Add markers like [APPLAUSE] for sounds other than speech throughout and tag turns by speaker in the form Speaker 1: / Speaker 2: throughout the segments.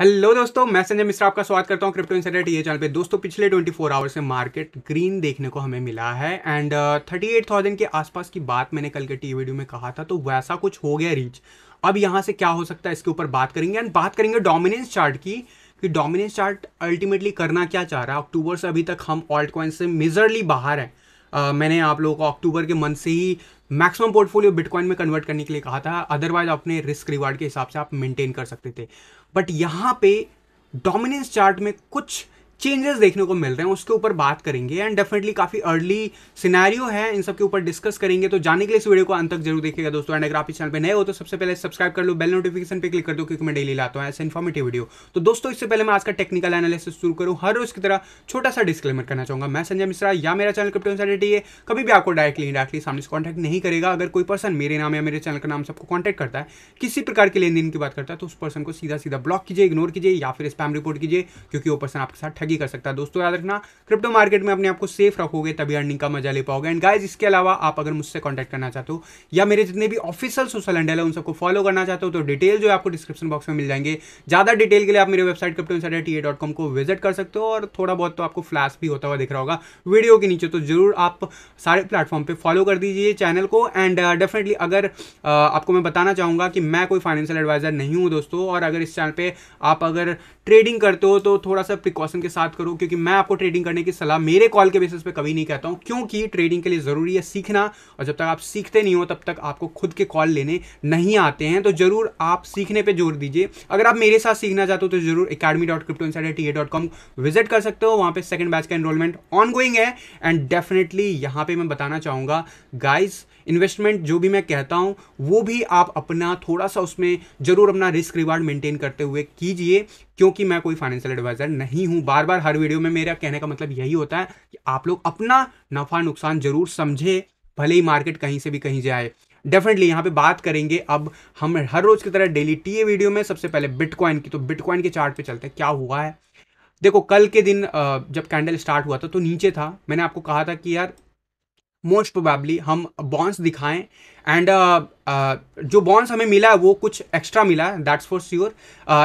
Speaker 1: Hello दोस्तों मैं संजय मिश्रा आपका स्वागत करता हूँ क्रिप्टो टी ये चैनल पे दोस्तों पिछले 24 आवर्स में मार्केट ग्रीन देखने को हमें मिला है एंड थर्टी एट थाउजेंड के आसपास की बात मैंने कल के टी वीडियो में कहा था तो वैसा कुछ हो गया रीच अब यहाँ से क्या हो सकता है इसके ऊपर बात करेंगे एंड बात करेंगे डोमिनेंस चार्ट की कि डोमिनेंस चार्ट अल्टीमेटली करना क्या चाह रहा है अक्टूबर से अभी तक हम ऑल्ट कॉइन से मेजरली बाहर हैं Uh, मैंने आप लोगों को अक्टूबर के मंथ से ही मैक्सिमम पोर्टफोलियो बिटकॉइन में कन्वर्ट करने के लिए कहा था अदरवाइज अपने रिस्क रिवार्ड के हिसाब से आप मेंटेन कर सकते थे बट यहाँ पे डोमिनेंस चार्ट में कुछ चेंजेस देखने को मिल रहे हैं उसके ऊपर बात करेंगे एंड डेफिनेटली काफ़ी अर्ली सिनेरियो है इन सब के ऊपर डिस्कस करेंगे तो जाने के लिए इस वीडियो को अंत तक जरूर देखिएगा दोस्तों एंड अगर आप इस चैनल पर नए हो तो सबसे पहले सब्सक्राइब कर लो बेल नोटिफिकेशन पर क्लिक कर दो क्योंकि मैं डेली लाता हूँ ऐसे इन्फॉर्मेटिव वीडियो तो दोस्तों इससे पहले मैं आज का टेक्निकल एनालिसिस शुरू करूँ हर रोज की तरह छोटा सा डिस्क्लेमर करना चाहूँगा मैं संजय मिश्रा या मेरा चैनल क्रिप्टो इंसाइडिटी है कभी भी आपको डायरेक्टली इंडायरेक्टली सामने से कॉन्टैक्ट नहीं करेगा अगर कोई पर्सन मेरे नाम या मेरे चैनल का नाम सबको कॉन्टैक्ट करता है किसी प्रकार के लेन देन की बात करता है तो उस पर्सन को सीधा सीधा ब्लॉक कीजिए इग्नोर कीजिए या फिर स्पैम रिपोर्ट कीजिए क्योंकि वो पर्सन आपके साथ ठगी मर्जी कर सकता है दोस्तों याद रखना क्रिप्टो मार्केट में अपने आपको सेफ रखोगे तभी अर्निंग का मजा ले पाओगे एंड गाइज इसके अलावा आप अगर मुझसे कॉन्टैक्ट करना चाहते हो या मेरे जितने भी ऑफिशियल सोशल हैंडल है उन सबको फॉलो करना चाहते हो तो डिटेल जो है आपको डिस्क्रिप्शन बॉक्स में मिल जाएंगे ज्यादा डिटेल के लिए आप मेरे website crypto insider dot com को विजिट कर सकते हो और थोड़ा बहुत तो आपको फ्लैश भी होता हुआ दिख रहा होगा वीडियो के नीचे तो जरूर आप सारे प्लेटफॉर्म पर फॉलो कर दीजिए चैनल को एंड डेफिनेटली uh, अगर uh, आपको मैं बताना चाहूंगा कि मैं कोई फाइनेंशियल एडवाइजर नहीं हूं दोस्तों और अगर इस चैनल पर आप अगर ट्रेडिंग करते हो तो थोड़ा सा प्रिकॉशन के साथ साथ करो क्योंकि मैं आपको ट्रेडिंग करने की सलाह मेरे कॉल के बेसिस पे कभी नहीं कहता हूं क्योंकि ट्रेडिंग के लिए ज़रूरी है सीखना और जब तक आप सीखते नहीं हो तब तक आपको खुद के कॉल लेने नहीं आते हैं तो ज़रूर आप सीखने पर जोर दीजिए अगर आप मेरे साथ सीखना चाहते हो तो ज़रूर academy dot crypto in T A dot com visit कर सकते हो वहां पर सेकेंड बैच का एनरोलमेंट ऑन गोइंग है एंड डेफिनेटली यहां पर मैं बताना चाहूंगा गाइज़ इन्वेस्टमेंट जो भी मैं कहता हूँ वो भी आप अपना थोड़ा सा उसमें ज़रूर अपना रिस्क रिवार्ड मेंटेन करते हुए कीजिए क्योंकि मैं कोई फाइनेंशियल एडवाइज़र नहीं हूँ बार बार हर वीडियो में मेरा कहने का मतलब यही होता है कि आप लोग अपना नफ़ा नुकसान ज़रूर समझें भले ही मार्केट कहीं से भी कहीं जाए डेफिनेटली यहाँ पे बात करेंगे अब हम हर रोज़ की तरह डेली टीए वीडियो में सबसे पहले बिटकॉइन की तो बिटकॉइन के चार्ट पे चलते हैं क्या हुआ है देखो कल के दिन जब कैंडल स्टार्ट हुआ था तो नीचे था मैंने आपको कहा था कि यार मोस्ट प्रोबेबली हम बॉन्स दिखाएं एंड uh, uh, जो बॉन्स हमें मिला है वो कुछ एक्स्ट्रा मिला है that's for sure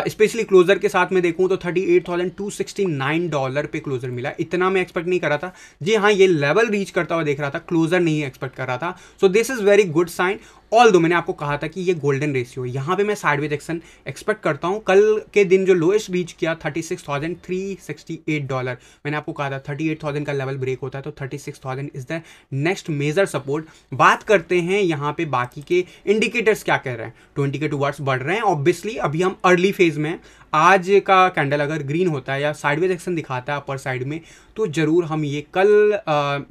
Speaker 1: specially closure के साथ मैं देखूँ तो thirty eight thousand two sixty nine dollar पे क्लोजर मिला इतना मैं एक्सपेक्ट नहीं कर रहा था जी हाँ ये लेवल रीच करता हुआ देख रहा था क्लोजर नहीं एक्सपेक्ट कर रहा था so this is very good sign although मैंने आपको कहा था कि ये गोल्डन रेशियो यहाँ पे मैं साइडवेज एक्शन एक्सपेक्ट करता हूँ कल के दिन जो लोएस्ट रीच किया thirty six thousand three sixty eight dollar मैंने आपको कहा था थर्टी एट थाउजेंड का लेवल ब्रेक होता है तो thirty six thousand is the next major support बात करते हैं यहाँ पे बाकी के इंडिकेटर्स क्या कह रहे हैं ट्वेंटी के टू बढ़ रहे हैं ऑब्वियसली अभी हम अर्ली फेज में आज का कैंडल अगर ग्रीन होता है या साइडवेज एक्शन दिखाता है अपर साइड में तो ज़रूर हम ये कल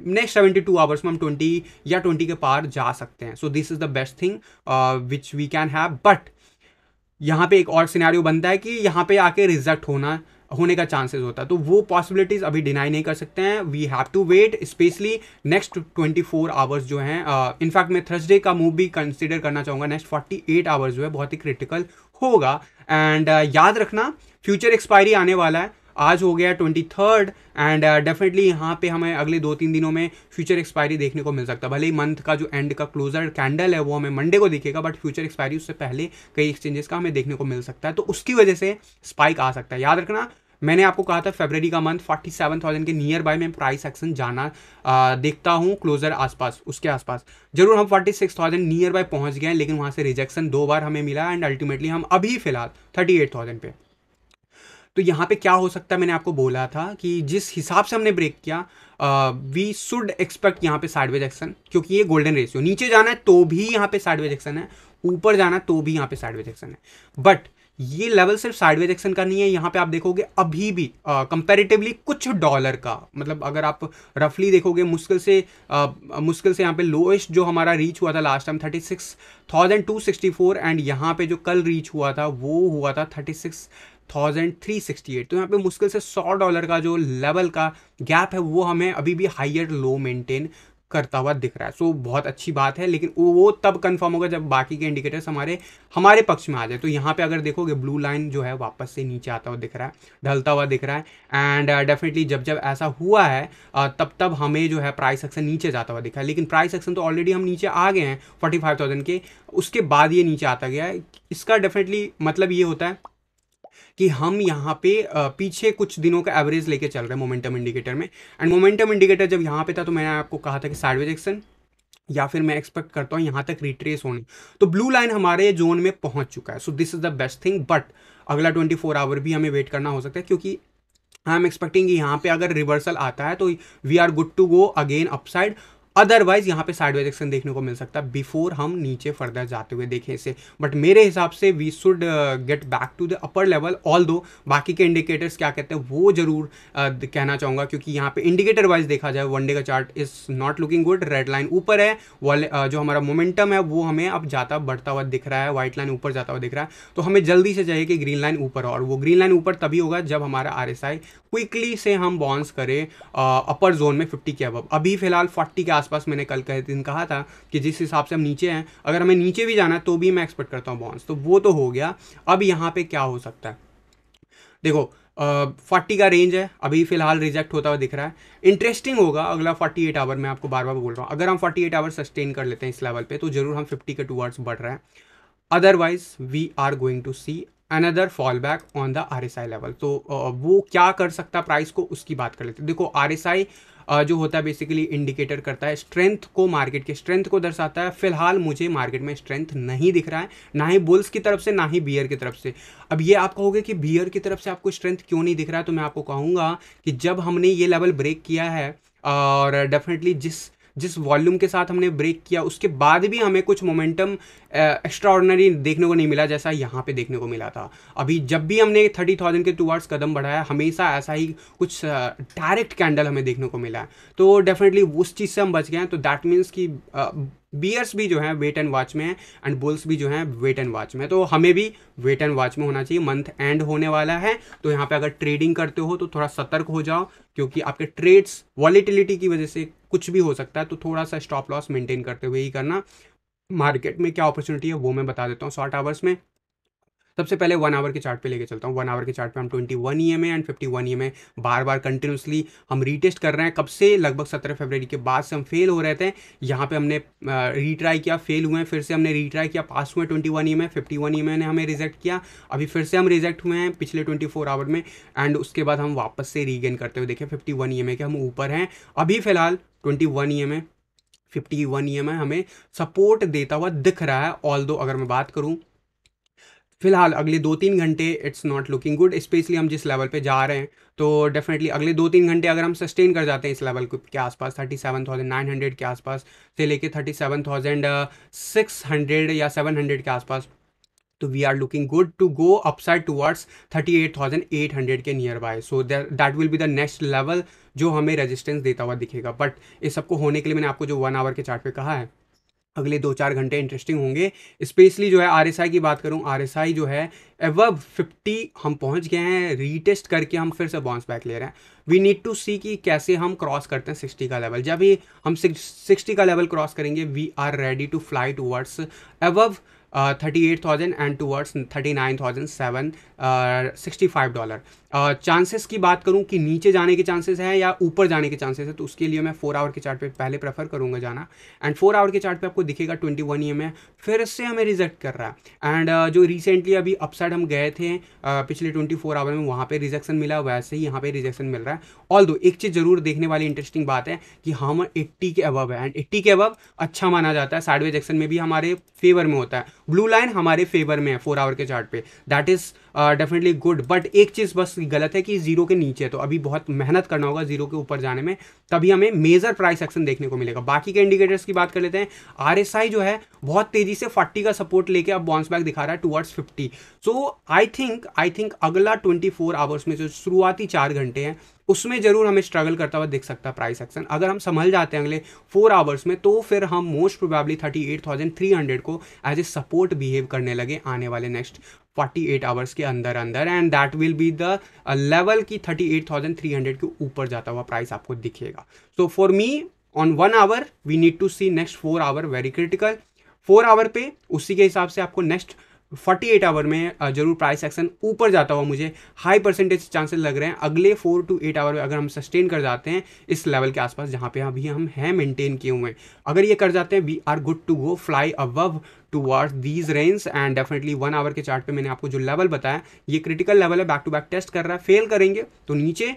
Speaker 1: नेक्स्ट सेवेंटी टू आवर्स में हम ट्वेंटी या ट्वेंटी के पार जा सकते हैं so this is the best thing which we can have but यहाँ पे एक और सिनेरियो बनता है कि यहाँ पे आके रिजेक्ट होना होने का चांसेस होता है तो वो पॉसिबिलिटीज़ अभी डिनाई नहीं कर सकते हैं we have to wait specially next 24 hours जो हैं इनफैक्ट मैं थर्सडे का मूव भी कंसिडर करना चाहूँगा नेक्स्ट 48 आवर्स जो है बहुत ही क्रिटिकल होगा एंड uh, याद रखना फ्यूचर एक्सपायरी आने वाला है आज हो गया ट्वेंटी थर्ड एंड डेफिनेटली यहाँ पे हमें अगले दो तीन दिनों में फ्यूचर एक्सपायरी देखने को मिल सकता है भले ही मंथ का जो एंड का क्लोजर कैंडल है वो हमें मंडे को दिखेगा बट फ्यूचर एक्सपायरी उससे पहले कई एक्सचेंजेस का हमें देखने को मिल सकता है तो उसकी वजह से स्पाइक आ सकता है याद रखना मैंने आपको कहा था फेबररी का मंथ फोर्टी सेवन थाउजेंड के नियर बाय में प्राइस एक्शन जाना आ, देखता हूँ क्लोजर आसपास उसके आसपास जरूर हम forty six thousand nearby पहुँच गए लेकिन वहाँ से रिजेक्शन दो बार हमें मिला एंड अल्टीमेटली हम अभी फिलहाल थर्टी एट थाउजेंड पे तो यहाँ पे क्या हो सकता है मैंने आपको बोला था कि जिस हिसाब से हमने ब्रेक किया वी शुड एक्सपेक्ट यहाँ पे साइडवेज एक्शन क्योंकि ये गोल्डन रेशियो नीचे जाना है तो भी यहाँ पे साइडवेज एक्शन है ऊपर जाना तो भी यहाँ पे साइडवेज एक्शन है बट ये लेवल सिर्फ साइडवेज एक्शन का नहीं है यहाँ पे आप देखोगे अभी भी कंपेरेटिवली कुछ डॉलर का मतलब अगर आप रफली देखोगे मुश्किल से आ, मुश्किल से यहाँ पे लोएस्ट जो हमारा रीच हुआ था last time thirty six thousand two sixty four and यहाँ पे जो कल रीच हुआ था वो हुआ था thirty six thousand three sixty eight तो यहाँ पे मुश्किल से सौ डॉलर का जो लेवल का गैप है वो हमें अभी भी हाइयर लो मेंटेन करता हुआ दिख रहा है सो so, बहुत अच्छी बात है लेकिन वो तब कंफर्म होगा जब बाकी के इंडिकेटर्स हमारे हमारे पक्ष में आ जाए तो यहाँ पे अगर देखोगे ब्लू लाइन जो है वापस से नीचे आता हुआ दिख रहा है ढलता हुआ दिख रहा है एंड डेफिनेटली uh, जब जब ऐसा हुआ है uh, तब तब हमें जो है प्राइस एक्शन नीचे जाता हुआ दिख रहा है लेकिन प्राइस एक्शन तो ऑलरेडी हम नीचे आ गए हैं फोर्टी फाइव थाउजेंड के उसके बाद ये नीचे आता गया है इसका डेफिनेटली मतलब ये होता है कि हम यहाँ पे पीछे कुछ दिनों का एवरेज लेके चल रहे हैं मोमेंटम इंडिकेटर में एंड मोमेंटम इंडिकेटर जब यहाँ पे था तो मैंने आपको कहा था कि साइडवेज एक्शन या फिर मैं एक्सपेक्ट करता हूँ यहाँ तक रिट्रेस होने तो ब्लू लाइन हमारे जोन में पहुँच चुका है so this is the best thing but अगला ट्वेंटी फोर आवर भी हमें वेट करना हो सकता है क्योंकि आई एम एक्सपेक्टिंग यहाँ पे अगर रिवर्सल आता है तो we are good to go again upside otherwise यहाँ पे साइडवाइज एक्शन देखने को मिल सकता है बिफोर हम नीचे फर्दर जाते हुए देखें इसे बट मेरे हिसाब से we should get back to the upper level although बाकी के इंडिकेटर्स क्या कहते हैं वो जरूर uh, कहना चाहूँगा क्योंकि यहाँ पे इंडिकेटर वाइज देखा जाए वनडे का chart is not looking good red line ऊपर है वाले uh, जो हमारा मोमेंटम है वो हमें अब जाता बढ़ता हुआ दिख रहा है व्हाइट लाइन ऊपर जाता हुआ दिख रहा है तो हमें जल्दी से चाहिए कि ग्रीन लाइन ऊपर और वो ग्रीन लाइन ऊपर तभी होगा जब हमारा आर क्विकली से हम बॉन्स करें अपर uh, जोन में फिफ्टी के अब अभी फिलहाल फोर्टी के आसपास मैंने कल कह दिन कहा था कि जिस हिसाब से हम नीचे हैं अगर हमें नीचे भी जाना है तो भी मैं एक्सपेक्ट करता हूँ बॉन्स तो वो तो हो गया अब यहाँ पर क्या हो सकता है देखो फोर्टी uh, का रेंज है अभी फिलहाल रिजेक्ट होता हुआ दिख रहा है इंटरेस्टिंग होगा अगला फोर्टी एट आवर मैं आपको बार बार बोल रहा हूँ अगर हम फोर्टी एट आवर सस्टेन कर लेते हैं इस लेवल पे तो जरूर हम फिफ्टी के टू आवर्स बढ़ रहे हैं otherwise we are going to see another fall back on the R S I level तो uh, वो क्या कर सकता प्राइस को उसकी बात कर लेते देखो आर एस आई जो होता है बेसिकली इंडिकेटर करता है स्ट्रेंथ को मार्केट के स्ट्रेंथ को दर्शाता है फिलहाल मुझे मार्केट में स्ट्रेंथ नहीं दिख रहा है ना ही बुल्स की तरफ से ना ही बियर की तरफ से अब ये आप कहोगे कि बियर की तरफ से आपको स्ट्रेंथ क्यों नहीं दिख रहा है तो मैं आपको कहूँगा कि जब हमने ये लेवल ब्रेक किया है और डेफिनेटली जिस जिस वॉल्यूम के साथ हमने ब्रेक किया उसके बाद भी हमें कुछ मोमेंटम एक्स्ट्राऑर्डनरी देखने को नहीं मिला जैसा यहाँ पे देखने को मिला था अभी जब भी हमने थर्टी थाउजेंड के टूवर्ड्स कदम बढ़ाया हमेशा ऐसा ही कुछ डायरेक्ट कैंडल हमें देखने को मिला है तो डेफिनेटली उस चीज़ से हम बच गए हैं तो दैट मीन्स कि बियर्स भी जो है वेट एंड वॉच में है एंड बुल्स भी जो है वेट एंड वॉच में तो हमें भी वेट एंड वॉच में होना चाहिए मंथ एंड होने वाला है तो यहाँ पे अगर ट्रेडिंग करते हो तो थोड़ा सतर्क हो जाओ क्योंकि आपके ट्रेड्स वॉलीटिलिटी की वजह से कुछ भी हो सकता है तो थोड़ा सा स्टॉप लॉस मेंटेन करते हुए ही करना मार्केट में क्या अपॉर्चुनिटी है वो मैं बता देता हूँ शॉर्ट आवर्स में सबसे पहले वन आवर के चार्ट पे लेके चलता हूँ वन आवर के चार्ट पे हम twenty one E M and fifty one E M बार बार कंटिन्यूसली हम रीटेस्ट कर रहे हैं कब से लगभग सत्रह फरवरी के बाद से हम फेल हो रहे थे यहाँ पे हमने रीट्राई किया फेल हुए हैं फिर से हमने रीट्राई किया पास हुए twenty one E M fifty one E में ने हमें रिजेक्ट किया अभी फिर से हम रिजेक्ट हुए हैं पिछले ट्वेंटी फोर आवर में एंड उसके बाद हम वापस से रीगेन करते हुए देखें फिफ्टी वन ई एम के हम ऊपर हैं अभी फिलहाल twenty one E M A fifty one E M हमें सपोर्ट देता हुआ दिख रहा है ऑल दो अगर मैं बात करूँ फिलहाल अगले दो तीन घंटे it's not looking good specially हम जिस लेवल पे जा रहे हैं तो डेफिनेटली अगले दो तीन घंटे अगर हम सस्टेन कर जाते हैं इस लेवल के आसपास thirty seven thousand nine hundred के आसपास से लेके thirty seven thousand six hundred या सेवन हंड्रेड के आसपास तो we are looking good to go upside towards thirty eight thousand eight hundred के nearby so that will be the next level जो हमें रेजिस्टेंस देता हुआ दिखेगा बट इस सबको होने के लिए मैंने आपको जो वन आवर के चार्ट पे कहा है अगले दो चार घंटे इंटरेस्टिंग होंगे स्पेशली जो है आर की बात करूँ आर जो है एव फिफ्टी हम पहुँच गए हैं रीटेस्ट करके हम फिर से बाउंस बैक ले रहे हैं वी नीड टू सी कि कैसे हम क्रॉस करते हैं सिक्सटी का लेवल जब ही हम सिक्सटी का लेवल क्रॉस करेंगे we are ready to fly towards एवव thirty eight thousand and towards thirty nine thousand seven sixty five dollar chances की बात करूँ कि नीचे जाने के चांसेस हैं या ऊपर जाने के चांसेस हैं तो उसके लिए मैं फोर आवर के चार्ट पे पहले प्रेफर करूंगा जाना एंड फोर आवर के चार्ट पे आपको दिखेगा ट्वेंटी वन ई में फिर से हमें रिजेक्ट कर रहा है एंड uh, जो रिसेंटली अभी अपसाइड हम गए थे uh, पिछले ट्वेंटी फोर आवर में वहाँ पर रिजेक्शन मिला वैसे ही यहाँ पर रिजेक्शन मिल रहा है ऑल दो एक चीज़ ज़रूर देखने वाली इंटरेस्टिंग बात है कि हाँ, हम एट्टी के अबव है एंड एट्टी के अबव अच्छा माना जाता है साइडवे जैक्शन में भी हमारे फेवर में होता है ब्लू लाइन हमारे फेवर में है फोर आवर के चार्ट पे that is definitely good but एक चीज़ बस गलत है कि जीरो के नीचे तो अभी बहुत मेहनत करना होगा जीरो के ऊपर जाने में तभी हमें मेजर प्राइस एक्शन देखने को मिलेगा बाकी के इंडिकेटर्स की बात कर लेते हैं आर जो है बहुत तेजी से फोर्टी का सपोर्ट लेके अब बाउंस बैक दिखा रहा है towards fifty so I think I think अगला ट्वेंटी फोर आवर्स में जो शुरुआती चार घंटे हैं उसमें ज़रूर हमें स्ट्रगल करता हुआ दिख सकता है प्राइस एक्शन अगर हम संभल जाते हैं अगले फोर आवर्स में तो फिर हम most probably thirty eight thousand three hundred को एज ए सपोर्ट बिहेव करने लगे आने वाले नेक्स्ट 48 आवर्स के अंदर अंदर and that will be the level की 38,300 के ऊपर जाता हुआ प्राइस आपको दिखेगा so for me on one hour we need to see next four hour very critical four hour पे उसी के हिसाब से आपको नेक्स्ट फोर्टी एट आवर में जरूर प्राइस एक्शन ऊपर जाता हुआ मुझे हाई परसेंटेज चांसेस लग रहे हैं अगले फोर टू एट आवर में अगर हम सस्टेन कर जाते हैं इस लेवल के आसपास जहाँ पे अभी हम हैं मेंटेन किए हुए हैं अगर ये कर जाते हैं we are good to go fly above towards these range and definitely one hour के चार्ट पे मैंने आपको जो लेवल बताया ये क्रिटिकल लेवल है बैक टू बैक टेस्ट कर रहा है फेल करेंगे तो नीचे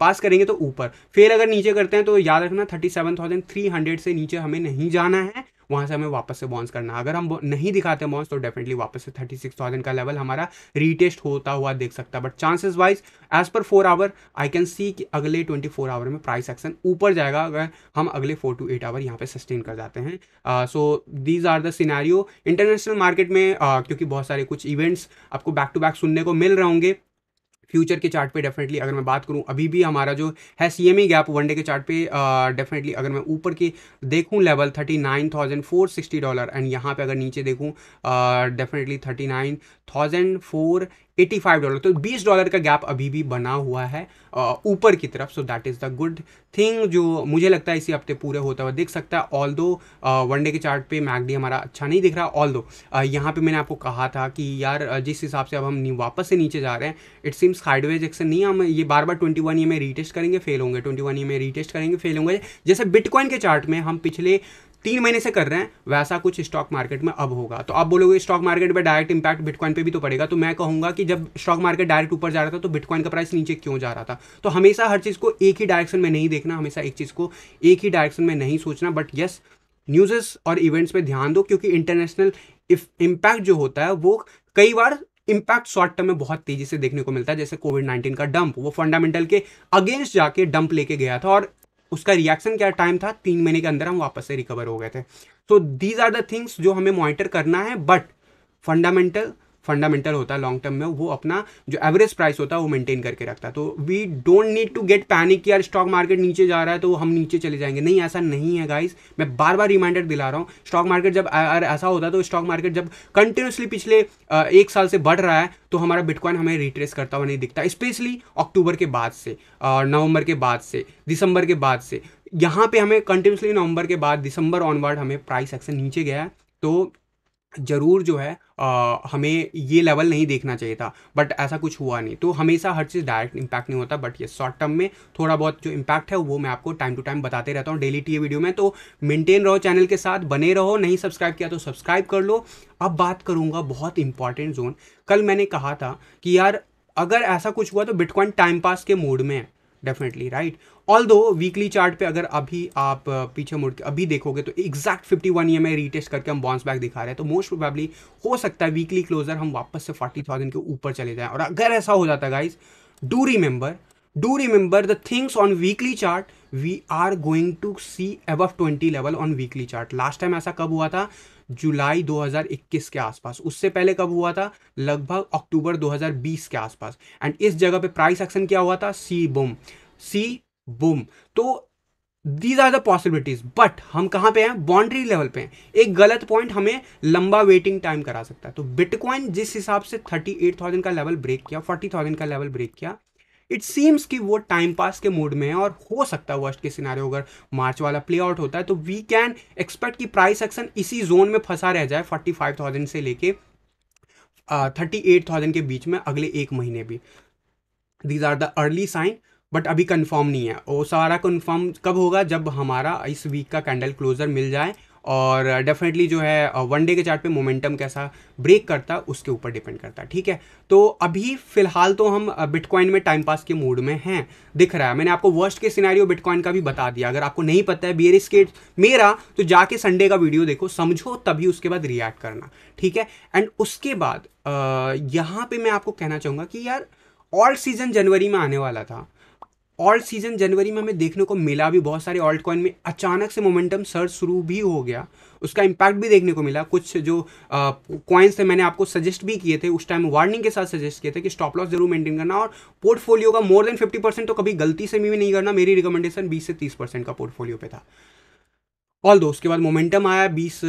Speaker 1: पास करेंगे तो ऊपर फेल अगर नीचे करते हैं तो याद रखना thirty seven thousand three hundred से नीचे हमें नहीं जाना है वहाँ से हमें वापस से बॉन्स करना अगर हम नहीं दिखाते बॉन्स तो डेफिनेटली वापस से थर्टी सिक्स थाउजेंड का लेवल हमारा रीटेस्ट होता हुआ देख सकता है बट चांसेस वाइज एज पर four hour I can see कि अगले ट्वेंटी फोर आवर में प्राइस एक्शन ऊपर जाएगा अगर हम अगले फोर टू एट आवर यहाँ पे सस्टेन कर जाते हैं so these are the scenario international market में uh, क्योंकि बहुत सारे कुछ इवेंट्स आपको बैक टू बैक सुनने को मिल रहे होंगे फ्यूचर के चार्ट पे डेफिनेटली अगर मैं बात करूँ अभी भी हमारा जो है C M E gap one day के चार्ट पे डेफिनेटली अगर मैं ऊपर की देखूँ level thirty nine thousand four sixty dollar and यहाँ पे अगर नीचे देखूँ definitely thirty nine thousand four eighty five dollar तो बीस डॉलर का गैप अभी भी बना हुआ है ऊपर की तरफ so that is the good thing जो मुझे लगता है इसी हफ्ते पूरे होता हुआ देख सकता है ऑल दो वनडे के चार्ट पे मैगडी हमारा अच्छा नहीं दिख रहा ऑल दो यहाँ पर मैंने आपको कहा था कि यार जिस हिसाब से अब हम वापस से नीचे जा रहे हैं इट सीम्स हाइडवे जैक्सन नहीं हम ये बार बार ट्वेंटी वन ई में रीटेस्ट करेंगे फेल होंगे ट्वेंटी वन ई में रीटेस्ट करेंगे फेल होंगे जैसे बिटकॉइन के चार्ट में हम पिछले तीन महीने से कर रहे हैं वैसा कुछ स्टॉक मार्केट में अब होगा तो आप बोलोगे स्टॉक मार्केट में डायरेक्ट इंपैक्ट बिटकॉइन पे भी तो पड़ेगा तो मैं कहूंगा कि जब स्टॉक मार्केट डायरेक्ट ऊपर जा रहा था तो बिटकॉइन का प्राइस नीचे क्यों जा रहा था तो हमेशा हर चीज़ को एक ही डायरेक्शन में नहीं देखना हमेशा एक चीज़ को एक ही डायरेक्शन में नहीं सोचना बट यस न्यूज़ेस और इवेंट्स पर ध्यान दो क्योंकि इंटरनेशनल इम्पैक्ट जो होता है वो कई बार इम्पैक्ट शॉर्ट टर्म में बहुत तेजी से देखने को मिलता है जैसे कोविड नाइन्टीन का डंप वो फंडामेंटल के अगेंस्ट जाके डंप लेके गया था और उसका रिएक्शन क्या टाइम था तीन महीने के अंदर हम वापस से रिकवर हो गए थे तो दीज आर द थिंग्स जो हमें मॉनिटर करना है बट फंडामेंटल फंडामेंटल होता है लॉन्ग टर्म में वो अपना जो एवरेज प्राइस होता है वो मेंटेन करके रखता है तो we don't need to get panic यार स्टॉक मार्केट नीचे जा रहा है तो हम नीचे चले जाएंगे नहीं ऐसा नहीं है गाइस मैं बार बार रिमाइंडर दिला रहा हूँ स्टॉक मार्केट जब ऐसा होता है तो स्टॉक मार्केट जब कंटिन्यूसली पिछले एक साल से बढ़ रहा है तो हमारा बिटकॉइन हमें रिट्रेस करता हुआ नहीं दिखता स्पेशली अक्टूबर के बाद से नवंबर के बाद से दिसंबर के बाद से यहाँ पे हमें कंटिन्यूसली नवंबर के बाद दिसंबर ऑनवर्ड हमें प्राइस एक्शन नीचे गया है तो ज़रूर जो है आ, हमें ये लेवल नहीं देखना चाहिए था बट ऐसा कुछ हुआ नहीं तो हमेशा हर चीज़ डायरेक्ट इम्पैक्ट नहीं होता बट ये शॉर्ट टर्म में थोड़ा बहुत जो इम्पैक्ट है वो मैं आपको टाइम टू टाइम बताते रहता हूँ डेली टी वीडियो में तो मेंटेन रहो चैनल के साथ बने रहो नहीं सब्सक्राइब किया तो सब्सक्राइब कर लो अब बात करूँगा बहुत इंपॉर्टेंट जोन कल मैंने कहा था कि यार अगर ऐसा कुछ हुआ तो बिटकॉइन टाइम पास के मूड में है definitely right right? Although weekly chart पे अगर अभी आप पीछे मुड़ के अभी देखोगे तो exact 51 one E M retest करके हम बाउंस बैक दिखा रहे हैं तो मोस्ट प्रोबेबली हो सकता है वीकली क्लोजर हम वापस से 40,000 के ऊपर चले जाएं और अगर ऐसा हो जाता है guys do remember do remember the things on weekly chart we are going to see एव twenty level on weekly chart last time ऐसा कब हुआ था जुलाई 2021 के आसपास उससे पहले कब हुआ था लगभग अक्टूबर 2020 के आसपास एंड इस जगह पे प्राइस एक्शन क्या हुआ था सी बुम सी बूम तो these are the possibilities but हम कहाँ पे हैं बाउंड्री लेवल पे हैं एक गलत पॉइंट हमें लंबा वेटिंग टाइम करा सकता है तो बिटकॉइन जिस हिसाब से थर्टी एट थाउजेंड का लेवल ब्रेक किया फोर्टी थाउजेंड का लेवल ब्रेक किया इट सीम्स कि वो टाइम पास के मूड में है और हो सकता है वर्स्ट के सिनारे अगर मार्च वाला प्ले आउट होता है तो वी कैन एक्सपेक्ट कि प्राइस एक्शन इसी जोन में फंसा रह जाए फोर्टी फाइव थाउजेंड से लेके थर्टी एट थाउजेंड के बीच में अगले एक महीने भी these are the early sign but अभी कंफर्म नहीं है वो सारा कंफर्म कब होगा जब हमारा इस वीक का कैंडल क्लोज़र मिल जाए और डेफिनेटली जो है वन डे के चार्ट पे मोमेंटम कैसा ब्रेक करता है उसके ऊपर डिपेंड करता है ठीक है तो अभी फिलहाल तो हम बिटकॉइन में टाइम पास के मूड में हैं दिख रहा है मैंने आपको वर्स्ट के सिनेरियो बिटकॉइन का भी बता दिया अगर आपको नहीं पता है बियर स्केट मेरा तो जाके संडे का वीडियो देखो समझो तभी उसके बाद रिएक्ट करना ठीक है एंड उसके बाद यहाँ पर मैं आपको कहना चाहूँगा कि यार ऑल सीजन जनवरी में आने वाला था ऑल्ट सीजन जनवरी में हमें देखने को मिला भी बहुत सारे ऑल्ट कॉइन में अचानक से मोमेंटम सर्च शुरू भी हो गया उसका इम्पैक्ट भी देखने को मिला कुछ जो कॉइन्स थे मैंने आपको सजेस्ट भी किए थे उस टाइम वार्निंग के साथ सजेस्ट किए थे कि स्टॉप लॉस जरूर मेंटेन करना और पोर्टफोलियो का मोर देन फिफ्टी परसेंट तो कभी गलती से भी नहीं करना मेरी रिकमेंडेशन बीस से तीस परसेंट का पोर्टफोलियो पे था ऑल दो उसके बाद मोमेंटम आया बीस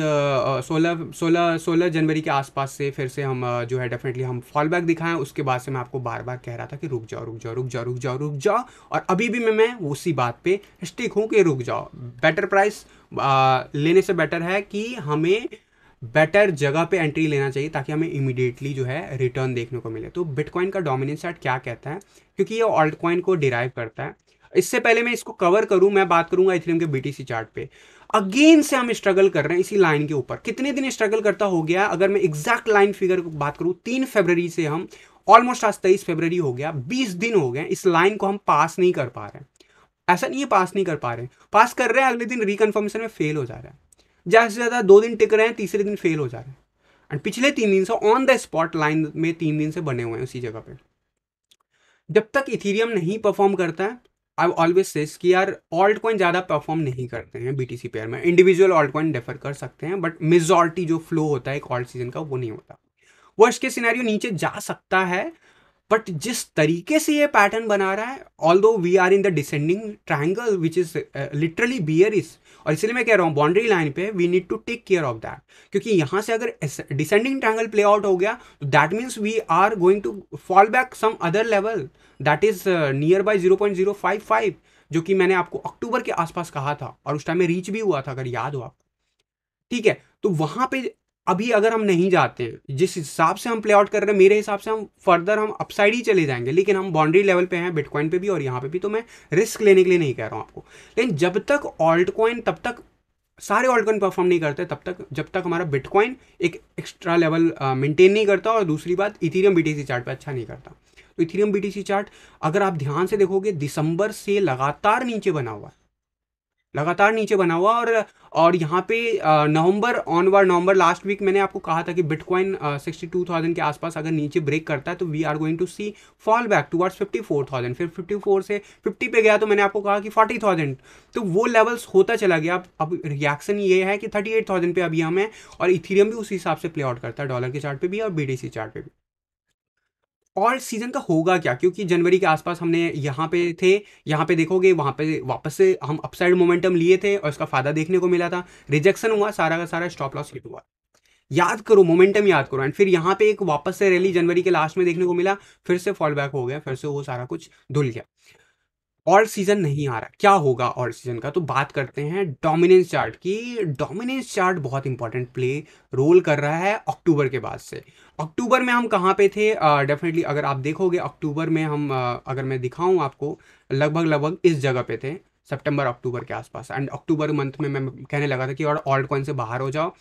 Speaker 1: सोलह सोलह सोलह जनवरी के आसपास से फिर से हम जो है डेफिनेटली हम फॉल बैक दिखाएं उसके बाद से मैं आपको बार बार कह रहा था कि रुक जाओ रुक जाओ रुक जाओ रुक जाओ रुक जाओ और अभी भी मैं मैं उसी बात पे स्टिक हूँ कि रुक जाओ बेटर प्राइस लेने से बेटर है कि हमें बेटर जगह पे एंट्री लेना चाहिए ताकि हमें इमिडिएटली जो है रिटर्न देखने को मिले तो बिटकॉइन का डोमिनेंस एट क्या कहता है क्योंकि ये ऑल्ट कॉइन को डिराइव करता है इससे पहले मैं इसको कवर करूँ मैं बात करूँगा इथेरियम के बीटीसी चार्ट पे अगेन से हम स्ट्रगल कर रहे हैं इसी लाइन के ऊपर कितने दिन स्ट्रगल करता हो गया अगर मैं एग्जैक्ट लाइन फिगर को बात करूं तीन फेबर से हम ऑलमोस्ट आज तेईस फेबररी हो गया बीस दिन हो गए इस लाइन को हम पास नहीं कर पा रहे हैं ऐसा नहीं है पास नहीं कर पा रहे पास कर रहे हैं अगले दिन रिकन्फर्मेशन में फेल हो जा रहा है ज़्यादा से ज़्यादा दो दिन टिक रहे हैं तीसरे दिन फेल हो जा रहे हैं एंड पिछले तीन दिन से ऑन द स्पॉट लाइन में तीन दिन से बने हुए हैं उसी जगह पे जब तक इथीरियम नहीं परफॉर्म करता है आई ऑलवेज सेस कि यार ऑल्ट कॉइन ज़्यादा परफॉर्म नहीं करते हैं बी टी पेयर में इंडिविजुअल ऑल्ट कॉइन डेफर कर सकते हैं बट मेजोरिटी जो फ्लो होता है एक ऑल्ट सीजन का वो नहीं होता वर्ष के सिनेरियो नीचे जा सकता है बट जिस तरीके से ये पैटर्न बना रहा है although we are in the descending triangle which is literally bearish और इसलिए मैं कह रहा हूँ बाउंड्री लाइन पे we need to take care of that क्योंकि यहाँ से अगर डिसेंडिंग ट्राइंगल प्ले आउट हो गया तो that means we are going to fall back some other level that is near by zero zero point five five जो कि मैंने आपको अक्टूबर के आसपास कहा था और उस टाइम में रीच भी हुआ था अगर याद हो आपको ठीक है तो वहाँ पे अभी अगर हम नहीं जाते हैं जिस हिसाब से हम प्ले आउट कर रहे हैं मेरे हिसाब से हम फर्दर हम अपसाइड ही चले जाएंगे लेकिन हम बाउंड्री लेवल पे हैं बिटकॉइन पे भी और यहाँ पे भी तो मैं रिस्क लेने के लिए नहीं कह रहा हूँ आपको लेकिन जब तक ऑल्ट कॉइन तब तक सारे ऑल्ट कॉइन परफॉर्म नहीं करते तब तक जब तक हमारा बिटकॉइन एक एक्स्ट्रा लेवल मेंटेन नहीं करता और दूसरी बात इथीरियम सी चार्ट अच्छा नहीं करता इथेरियम बीटीसी चार्ट अगर आप ध्यान से देखोगे दिसंबर से लगातार नीचे बना हुआ लगातार नीचे बना हुआ और और यहाँ पे November onward November last week मैंने आपको कहा था कि बिटकॉइन सिक्सटी टू थाउजेंड के आसपास अगर नीचे ब्रेक करता है तो we are going to see fall back towards fifty four thousand फिर फिफ्टी फोर से फिफ्टी पे गया तो मैंने आपको कहा कि फोर्टी थाउजेंड तो वो लेवल्स होता चला गया अब अब रिएक्शन ये है कि थर्टी एट थाउजेंड पे अभी हमें और इथीरियम भी उसी हिसाब से प्ले आउट करता है डॉलर के चार्ट पे भी और बी डी सी चार्ट पे भी और सीज़न का होगा क्या क्योंकि जनवरी के आसपास हमने यहाँ पे थे यहाँ पे देखोगे वहाँ पे वापस से हम अपसाइड मोमेंटम लिए थे और उसका फायदा देखने को मिला था रिजेक्शन हुआ सारा का सारा स्टॉप लॉस हिट हुआ याद करो मोमेंटम याद करो एंड फिर यहाँ पे एक वापस से रैली जनवरी के लास्ट में देखने को मिला फिर से फॉल बैक हो गया फिर से वो सारा कुछ धुल गया और सीजन नहीं आ रहा क्या होगा और सीजन का तो बात करते हैं डोमिनेंस चार्ट की डोमिनेंस चार्ट बहुत इंपॉर्टेंट प्ले रोल कर रहा है अक्टूबर के बाद से अक्टूबर में हम कहाँ पे थे डेफिनेटली uh, अगर आप देखोगे अक्टूबर में हम uh, अगर मैं दिखाऊँ आपको लगभग लगभग इस जगह पे थे सितंबर अक्टूबर के आसपास एंड अक्टूबर मंथ में मैं कहने लगा था कि और ऑल्ड कॉइन से बाहर हो जाओ